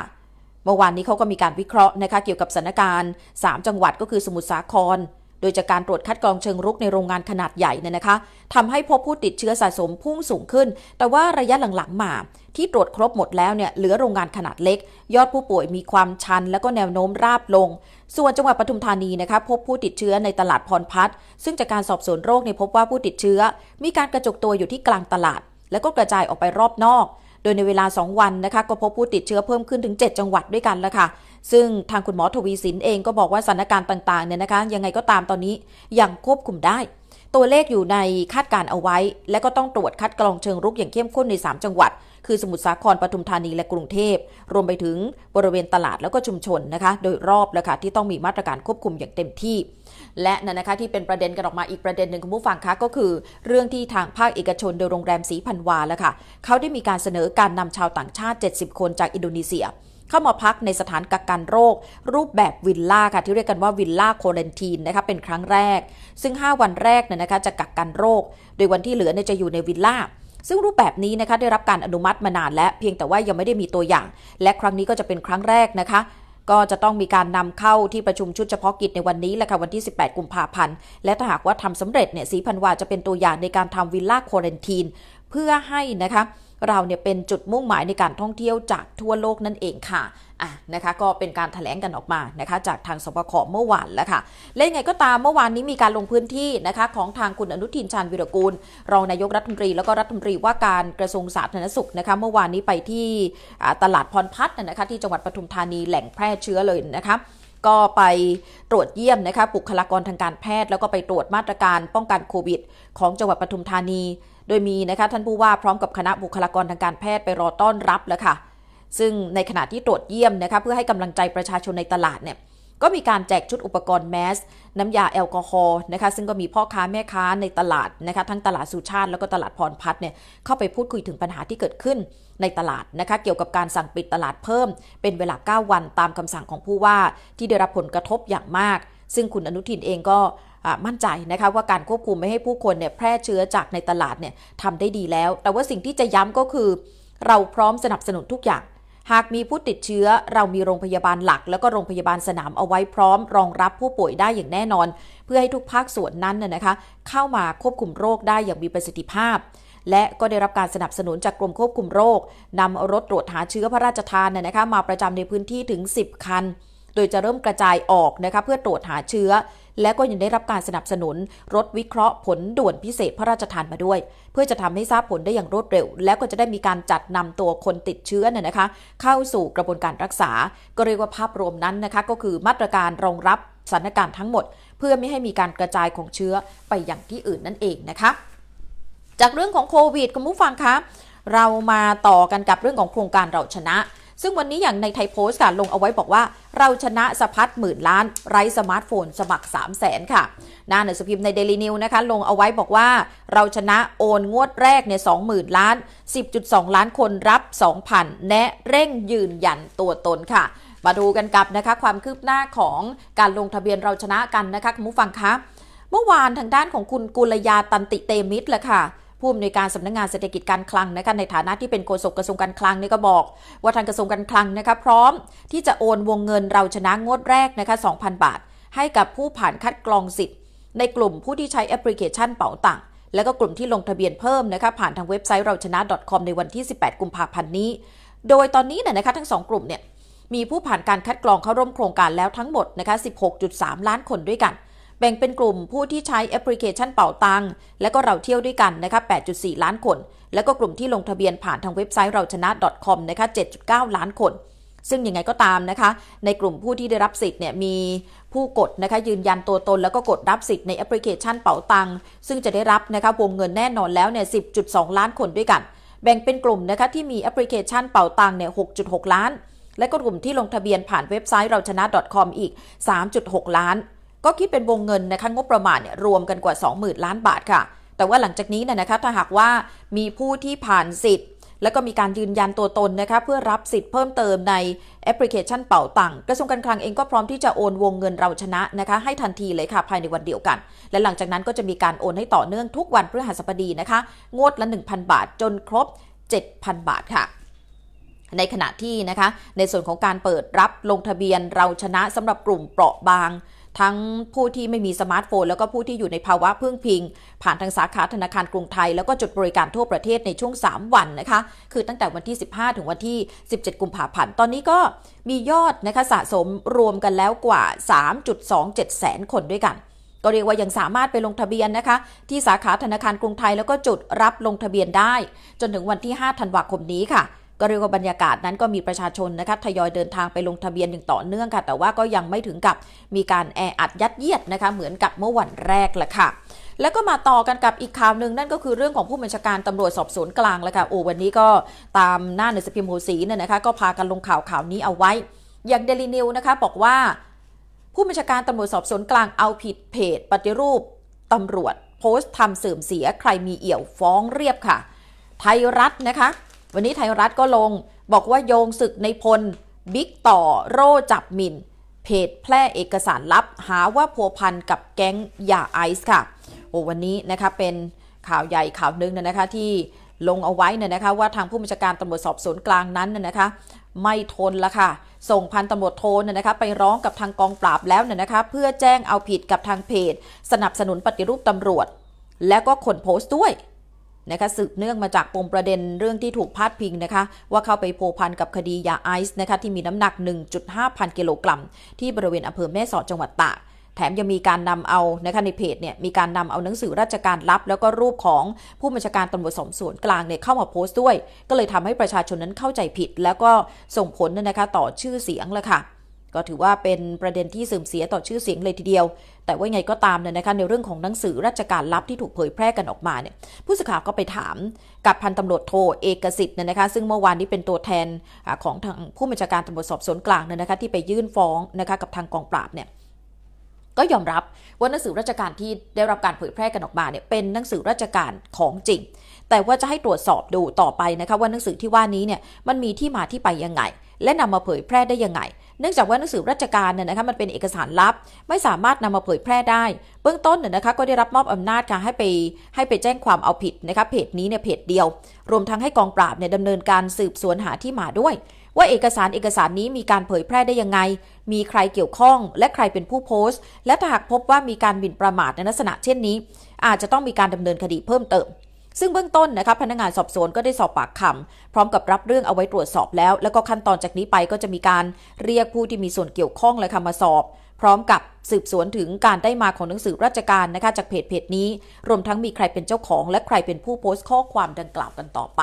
เมื่อวานนี้เขาก็มีการวิเคราะห์นะคะเกี่ยวกับสถานการณ์ 3 จังหวัดก็คือสมุทรสาครโดยจากการตรวจคัดกรองเชิงรุกในโรงงานขนาดใหญ่เนี่ยนะคะทำให้พบผู้ติดเชื้อสะสมพุ่งสูงขึ้น แต่ว่าระยะหลังๆมา ที่ตรวจครบหมดแล้วเนี่ยเหลือโรงงานขนาดเล็ก ยอดผู้ป่วยมีความชัน และก็แนวโน้มราบลง ส่วนจังหวัดปทุมธานีนะคะ พบผู้ติดเชื้อในตลาดพรพัฒน์ซึ่งจากการสอบสวนโรคในพบว่าผู้ติดเชื้อ มีการกระจุกตัวอยู่ที่กลางตลาด แล้วก็กระจายออกไปรอบนอก โดยในเวลา 2 วันนะคะก็พบผู้ติดเชื้อเพิ่มขึ้นถึง 7 จังหวัดด้วยกันแล้วค่ะซึ่งทางคุณหมอทวีสินเองก็บอกว่าสถานการณ์ต่างๆเนี่ยนะคะยังไงก็ตามตอนนี้ยังควบคุมได้ ตัวเลขอยู่ในคาดการเอาไว้ และก็ต้องตรวจคัดกรองเชิงรุกอย่างเข้มข้นใน 3 จังหวัด คือสมุทรสาครปทุมธานีและกรุงเทพ รวมไปถึงบริเวณตลาดแล้วก็ชุมชนนะคะโดยรอบแล้วค่ะที่ต้องมีมาตรการควบคุมอย่างเต็มที่ และนั่นนะคะที่เป็นประเด็นกันออกมาอีกประเด็นหนึ่งคุณผู้ฟังคะก็คือ เรื่องที่ทางภาคเอกชนโดยโรงแรมสีพันวาแล้วค่ะเขาได้มีการเสนอการนำชาวต่างชาติ 70 คนจากอินโดนีเซียเข้ามาพักในสถานกักกันโรค รูปแบบวิลล่า ค่ะที่เรียกกันว่าวิลล่าโคเรนทีนนะคะเป็นครั้งแรก ซึ่ง 5 วันแรกเนี่ยนะคะ จะกักกันโรค โดยวันที่เหลือเนี่ยจะอยู่ในวิลล่า ซึ่งรูปแบบนี้นะคะได้รับการอนุมัติมานานและ เพียงแต่ว่ายังไม่ได้มีตัวอย่าง และครั้งนี้ก็จะเป็นครั้งแรกนะคะ ก็จะต้องมีการนำเข้าที่ประชุมชุดเฉพาะกิจในวันนี้แหละค่ะวันที่ 18 กุมภาพันธ์และถ้าหากว่าทำสำเร็จเนี่ยสีพันวาจะเป็นตัวอย่างในการทำวิลล่าโคเรนทีนเพื่อให้นะคะเราเนี่ยเป็นจุดมุ่งหมายในการท่องเที่ยวจากทั่วโลกนั่นเองค่ะอ่ะนะคะก็เป็นการถแถลงกันออกมานะคะจากทางสบคเมื่อวานแล้วค่ะและยังไงก็ตามเมื่อวานนี้มีการลงพื้นที่นะคะของทางคุณอนุทินชาญวิรกูลรองนายกรัฐมนตรีแล้วก็รัฐมนตรีว่าการกระทรวงสาธารณสุขนะคะเมื่อวานนี้ไปที่ตลาดพรพัฒน์นะคะที่จังหวัดปทุมธานีแหล่งแพร่เชื้อเลยนะคะก็ไปตรวจเยี่ยมนะคะบุคลากรทางการแพทย์ แล้วก็ไปตรวจมาตรการป้องกันโควิดของจังหวัดปทุมธานีดยมีนะคะท่านผู้ว่าพร้อมกับคณะบุคลากรทางการแพทย์ไปรอต้อนรับแล้วค่ะ ซึ่งในขณะที่ตรวจเยี่ยมนะคะเพื่อให้กำลังใจประชาชนในตลาดเนี่ยก็มีการแจกชุดอุปกรณ์แมส น้ำยาแอลกอฮอล์นะคะซึ่งก็มีพ่อค้าแม่ค้าในตลาดนะคะทั้งตลาดสุชาติแล้วก็ตลาดพรพัฒน์เนี่ยเข้าไปพูดคุยถึงปัญหาที่เกิดขึ้นในตลาดนะคะเกี่ยวกับการสั่งปิดตลาดเพิ่ม เป็นเวลา 9 วันตามคำสั่งของผู้ว่าที่ได้รับผลกระทบอย่างมาก ซึ่งคุณอนุทินเองก็มั่นใจนะคะว่าการควบคุมไม่ให้ผู้คนเนี่ยแพร่เชื้อจากในตลาดเนี่ยทำได้ดีแล้ว แต่ว่าสิ่งที่จะย้ำก็คือเราพร้อมสนับสนุนทุกอย่าง หากมีผู้ติดเชื้อเรามีโรงพยาบาลหลักแล้วก็โรงพยาบาลสนามเอาไว้พร้อมรองรับผู้ป่วยได้อย่างแน่นอน เพื่อให้ทุกภาคส่วนนั้นน่ยนะคะเข้ามาควบคุมโรคได้อย่างมีประสิทธิภาพ และก็ได้รับการสนับสนุนจากกรมควบคุมโรคนำรถตรวจหาเชื้อพระราชทานนะคะมาประจำในพื้นที่ถึง 10 คัน โดยจะเริ่มกระจายออกนะคะเพื่อตรวจหาเชื้อและก็ยังได้รับการสนับสนุนรถ วิเคราะห์ผลด่วนพิเศษพระราชทานมาด้วย เพื่อจะทำให้ทราบผลได้อย่างรวดเร็ว และก็จะได้มีการจัดนำตัวคนติดเชื้อน่ยนะคะ เข้าสู่กระบวนการรักษา ก็เรียกว่าภาพรวมนั้นนะคะ ก็คือมาตรการรองรับสถานการณ์ทั้งหมด เพื่อไม่ให้มีการกระจายของเชื้อไปอย่างที่อื่นนั่นเองนะคะจากเรื่องของโควิดคุณผู้ฟังคะ เรามาต่อกันกับเรื่องของโครงการเราชนะซึ่งวันนี้อย่างในไทยโพสต์ค่ะลงเอาไว้บอกว่า เราชนะสะพัดหมื่นล้านไร้สมาร์ทโฟนสมัคร 3 0 0แสนค่ะ หน้าหนังสือพิมพ์ในเดลี่นิวนะคะลงเอาไว้บอกว่า เราชนะโอนงวดแรกเนี่ยสองหมื่นล้าน 10.2 ล้านคนรับ 2,000แนะเร่งยืนยันตัวตนค่ะ มาดูกันกับนะคะ ความคืบหน้าของการลงทะเบียนเราชนะกันนะคะคุณผู้ฟังคะ เมื่อวานทางด้านของคุณกุลยาตันติเตมิตรแหละค่ะผู้อำนวยการสำนักงงานเศรษฐกิจการคลังนะคะในฐานะที่เป็นโฆษกกระทรวงการคลังนี่ก็บอก ว่าทางกระทรวงการคลังนะคะพร้อมที่จะโอนวงเงินเราชนะงวดแรกนะคะ2,000 บาท ให้กับผู้ผ่านคัดกรองสิทธิ์ในกลุ่มผู้ที่ใช้แอปพลิเคชันเป๋าตังค์และก็กลุ่มที่ลงทะเบียนเพิ่มนะคะผ่านทางเว็บไซต์เราชนะ .com ในวันที่ 18กุมภาพันธ์นี้ โดยตอนนี้เนี่ยนะคะทั้ง2กลุ่มเนี่ยมีผู้ผ่านการคัดกรองเข้าร่วมโครงการแล้วทั้งหมดนะคะ16.3 ล้านคนด้วยกันแบ่งเป็นกลุ่มผู้ที่ใช้แอปพลิเคชันเป่าตังและก็เราเที่ยวด้วยกันนะคะ 8.4 ล้านคนและก็กลุ่มที่ลงทะเบียนผ่านทางเว็บไซต์เราชนะ .com นะคะ7.9 ล้านคน ซึ่งยังไงก็ตามนะคะ ในกลุ่มผู้ที่ได้รับสิทธิ์เนี่ยมีผู้กดนะคะยืนยันตัวตน แล้วก็กดรับสิทธิ์ในแอปพลิเคชันเป๋าตังซึ่งจะได้รับนะคะวงเงินแน่นอนแล้วเนี่ย10.2 ล้านคนด้วยกัน แบ่งเป็นกลุ่มนะคะที่มีแอปพลิเคชันเป๋าตังเนี่ย6.6 ล้านและก็กลุ่มที่ลงทะเบียนผ่านเว็บไซต์เราชนะ .com อีก 3.6 ล้านก็คิดเป็นวงเงินนะคะงบประมาณเนี่ยรวมกันกว่า 20,000 ล้านบาทค่ะ แต่ว่าหลังจากนี้เนี่ยนะคะ ถ้าหากว่ามีผู้ที่ผ่านสิทธิ์ แล้วก็มีการยืนยันตัวตนนะคะเพื่อรับสิทธิ์เพิ่มเติมในแอปพลิเคชันเป่าตังกระทรวงการคลังเองก็พร้อมที่จะโอนวงเงินเราชนะนะคะให้ทันทีเลยค่ะภายในวันเดียวกัน และหลังจากนั้นก็จะมีการโอนให้ต่อเนื่องทุกวันพฤหัสบดีนะคะ งวดละ 1,000 บาท จนครบ 7,000 บาทค่ะ ในขณะที่นะคะในส่วนของการเปิดรับลงทะเบียนเราชนะสำหรับกลุ่มเปราะบางทั้งผู้ที่ไม่มีสมาร์ทโฟน แล้วก็ผู้ที่อยู่ในภาวะพึ่งพิง ผ่านทางสาขาธนาคารกรุงไทย แล้วก็จุดบริการทั่วประเทศในช่วง 3 วันนะคะ คือตั้งแต่วันที่ 15 ถึงวันที่ 17กุมภาพันธ์ตอนนี้ก็มียอดนะคะสะสมรวมกันแล้วกว่า 3.27 แสนคนด้วยกันก็เรียกว่ายังสามารถไปลงทะเบียนนะคะ ที่สาขาธนาคารกรุงไทย แล้วก็จุดรับลงทะเบียนได้ จนถึงวันที่5ธันวาคมนี้ค่ะก็เรียกว่าบรรยากาศนั้นก็มีประชาชนนะคะ ทยอยเดินทางไปลงทะเบียนอย่างต่อเนื่องค่ะแต่ว่าก็ยังไม่ถึงกับมีการแออัดยัดเยียดนะคะ เหมือนกับเมื่อวันแรกแหละค่ะ แล้วก็มาต่อกันกับอีกข่าวหนึ่งนั่นก็คือเรื่องของผู้บัญชาการตำรวจสอบสวนกลางแล้วค่ะ โอ้วันนี้ก็ตามหน้าหนังสือพิมพ์โหสีเนี่ยนะคะ ก็พากันลงข่าวข่าวนี้เอาไว้ อย่างเดลีนิวนะคะบอกว่า ผู้บัญชาการตำรวจสอบสวนกลางเอาผิดเพจปฏิรูป ตำรวจ โพสต์ทำเสื่อมเสียใครมีเอี่ยวฟ้องเรียบค่ะ ไทยรัฐนะคะวันนี้ไทยรัฐก็ลงบอกว่าโยงศึกในพล บิ๊กต่อโร่จับมินเพจแพร่เอกสารลับหาว่าพัวพันกับแก๊งยาไอซ์ค่ะ โอ้วันนี้นะคะเป็นข่าวใหญ่ข่าวหนึ่งนะคะ ที่ลงเอาไว้เนี่ยนะคะว่าทางผู้บัญชาการตำรวจสอบสวนกลางนั้นนะคะ ไม่ทนละค่ะส่งพันตำรวจโทนนะคะ ไปร้องกับทางกองปราบแล้วเนี่ยนะคะ เพื่อแจ้งเอาผิดกับทางเพจ สนับสนุนปฏิรูปตำรวจ และก็คนโพสต์ด้วยนะคะสืบเนื่องมาจากปมประเด็นเรื่องที่ถูกพาดพิงนะคะว่าเข้าไปโพพันกับคดียาไอซ์นะคะที่มีน้ำหนัก 1.5 พันกิโลกรัม ที่บริเวณอำเภอแม่สอดจังหวัดตากแถมยังมีการนำเอานะคะในเพจเนี่ยมีการนำเอาหนังสือราชการลับ แล้วก็รูปของผู้บัญชาการตำรวจสมส่วนกลางเนี่ยเข้ามาโพสต์ด้วย ก็เลยทำให้ประชาชนนั้นเข้าใจผิด แล้วก็ส่งผลนะคะต่อชื่อเสียงเลยค่ะก็ถือว่าเป็นประเด็นที่เสื่อมเสียต่อชื่อเสียงเลยทีเดียวแต่ว่าไงก็ตามเนี่ยนะคะในเรื่องของหนังสือราชการลับที่ถูกเผยแพร่กันออกมาเนี่ยผู้สื่อข่าวก็ไปถามกับพันตำรวจโทเอกสิทธิ์เนี่ยนะคะซึ่งเมื่อวานนี้เป็นตัวแทนของทางผู้บัญชาการตำรวจสอบสวนกลางเนี่ยนะคะที่ไปยื่นฟ้องนะคะกับทางกองปราบเนี่ยก็ยอมรับว่าหนังสือราชการที่ได้รับการเผยแพร่กันออกมาเนี่ยเป็นหนังสือราชการของจริง แต่ว่าจะให้ตรวจสอบดูต่อไปนะคะว่าหนังสือที่ว่านี้เนี่ยมันมีที่มาที่ไปยังไงและนำมาเผยแพร่ได้ยังไง เนื่องจากว่าหนังสือราชการเนี่ยนะคะมันเป็นเอกสารลับ ไม่สามารถนำมาเผยแพร่ได้ เบื้องต้นเนี่ยนะคะก็ได้รับมอบอำนาจค่ะให้ไป ให้ไปแจ้งความเอาผิดนะคะเพจนี้เนี่ยเพจเดียว รวมทั้งให้กองปราบเนี่ยดำเนินการสืบสวนหาที่มาด้วย ว่าเอกสารเอกสารนี้มีการเผยแพร่ได้ยังไง มีใครเกี่ยวข้องและใครเป็นผู้โพสต์ และถ้าหากพบว่ามีการบินประมาทในลักษณะเช่นนี้ อาจจะต้องมีการดำเนินคดีเพิ่มเติมซึ่งเบื้องต้นนะคะพนักงานสอบสวนก็ได้สอบปากคำพร้อมกับรับเรื่องเอาไว้ตรวจสอบแล้ว แล้วก็ขั้นตอนจากนี้ไปก็จะมีการเรียกผู้ที่มีส่วนเกี่ยวข้องและค่ะมาสอบ พร้อมกับสืบสวนถึงการได้มาของหนังสือราชการนะคะ จากเพจเพจนี้ รวมทั้งมีใครเป็นเจ้าของ และใครเป็นผู้โพสต์ข้อความดังกล่าวกันต่อไป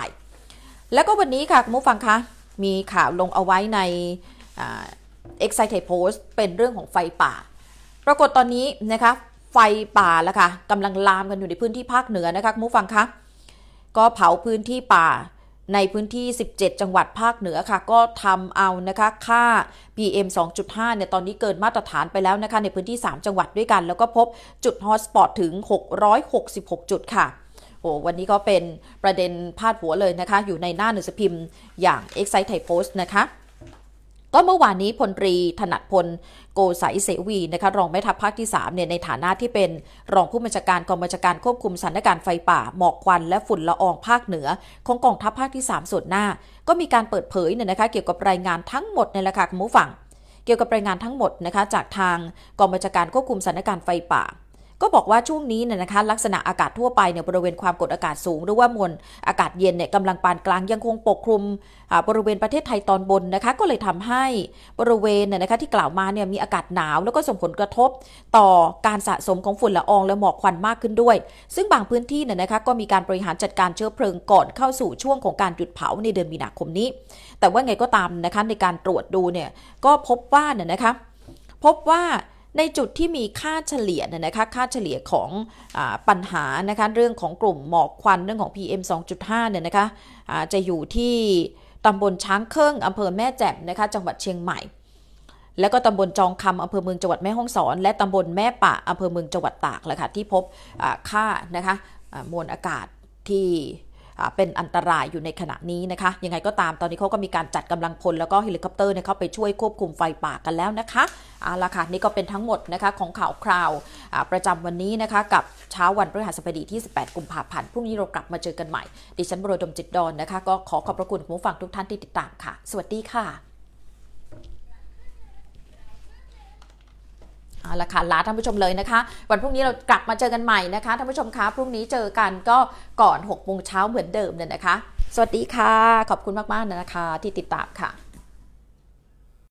แล้วก็วันนี้ค่ะคุณผู้ฟังคะ มีข่าวลงเอาไว้ในเอ็กไซเทโพสเป็นเรื่องของไฟป่าปรากฏตอนนี้นะคะไฟป่าแล้วค่ะกำลังลามกันอยู่ในพื้นที่ภาคเหนือนะคะคุณูฟังคะก็เผาพื้นที่ป่าในพื้นที่ 17 จังหวัดภาคเหนือค่ะ ก็ทำเอานะคะค่า PM 2.5 เนี่ย ตอนนี้เกินมาตรฐานไปแล้วนะคะ ในพื้นที่ 3 จังหวัดด้วยกัน แล้วก็พบจุดฮอตสปอตถึง 666 จุดค่ะโอ้วันนี้ก็เป็นประเด็นพาดหัวเลยนะคะ อยู่ในหน้าหนังสือพิมพ์อย่าง Excite Thai Post นะคะก็เมื่อวานนี้พลตรีถนัดพล โกสายเสวีนะคะรองแม่ทัพภาคที่3เนี่ยในฐานะที่เป็น รองผู้บัญชาการกองบัญชาการควบคุมสถานการณ์ไฟป่าหมอกควันและฝุ่นละอองภาคเหนือของกองทัพภาคที่ 3 ส่วนหน้า ก็มีการเปิดเผยเนี่ยนะคะ เกี่ยวกับรายงานทั้งหมดในราคาคุณผู้ฟังเกี่ยวกับรายงานทั้งหมดนะคะจากทางกองบัญชาการควบคุมสถานการณ์ไฟป่าก็บอกว่าช่วงนี้เนี่ยนะคะลักษณะอากาศทั่วไปเนี่ยบริเวณความกดอากาศสูง หรือว่ามวลอากาศเย็นเนี่ยกำลังปานกลางยังคงปกคลุมบริเวณประเทศไทยตอนบนนะคะก็เลยทำให้บริเวณเนี่ยนะคะที่กล่าวมาเนี่ยมีอากาศหนาว แล้วก็ส่งผลกระทบต่อการสะสมของฝุ่นละออง และหมอกควันมากขึ้นด้วย ซึ่งบางพื้นที่เนี่ยนะคะก็มีการบริหารจัดการเชื้อเพลิงก่อนเข้าสู่ช่วงของการหยุดเผาในเดือนมีนาคมนี้ แต่ว่าไงก็ตามนะคะในการตรวจดูเนี่ยก็พบว่าเนี่ยนะคะพบว่าในจุดที่มีค่าเฉลี่ยนะคะค่าเฉลี่ยของอปัญหานะคะเรื่องของกลุ่มหมอกควันเรื่องของ PM 2.5 เนี่ยนะคะะจะอยู่ที่ ตำบลช้างเครื่อง อำเภอแม่แจ่มนะคะจังหวัดเชียงใหม่ แล้วก็ตำบลจองคำอำเภอเมืองจังหวัดแม่ฮ่องสอน และตำบลแม่ป่าอำเภอเมืองจังหวัดตากแหละค่ะที่พบค่านะคะมวลอากาศที่เป็นอันตรายอยู่ในขณะนี้นะคะ ยังไงก็ตามตอนนี้เขาก็มีการจัดกำลังพลแล้วก็เฮลิคอปเตอร์เนี่ยเข้าไปช่วยควบคุมไฟป่ากันแล้วนะคะเอาละค่ะนี่ก็เป็นทั้งหมดนะคะของข่าวคราวประจำวันนี้นะคะ กับเช้าวันพฤหัสบดีที่ 18กุมภาพันธ์พรุ่งนี้เรากลับมาเจอกันใหม่ดิฉันบรดมจิตดอนนะคะ ก็ขอขอบพระคุณผู้ฟังทุกท่านที่ติดตามค่ะสวัสดีค่ะเอาละค่ะ ลาท่านผู้ชมเลยนะคะ วันพรุ่งนี้เรากลับมาเจอกันใหม่นะคะ ท่านผู้ชมคะพรุ่งนี้เจอกันก็ก่อน6กโมงเช้าเหมือนเดิมเลยนะคะ สวัสดีค่ะ ขอบคุณมากๆนะคะที่ติดตามค่ะ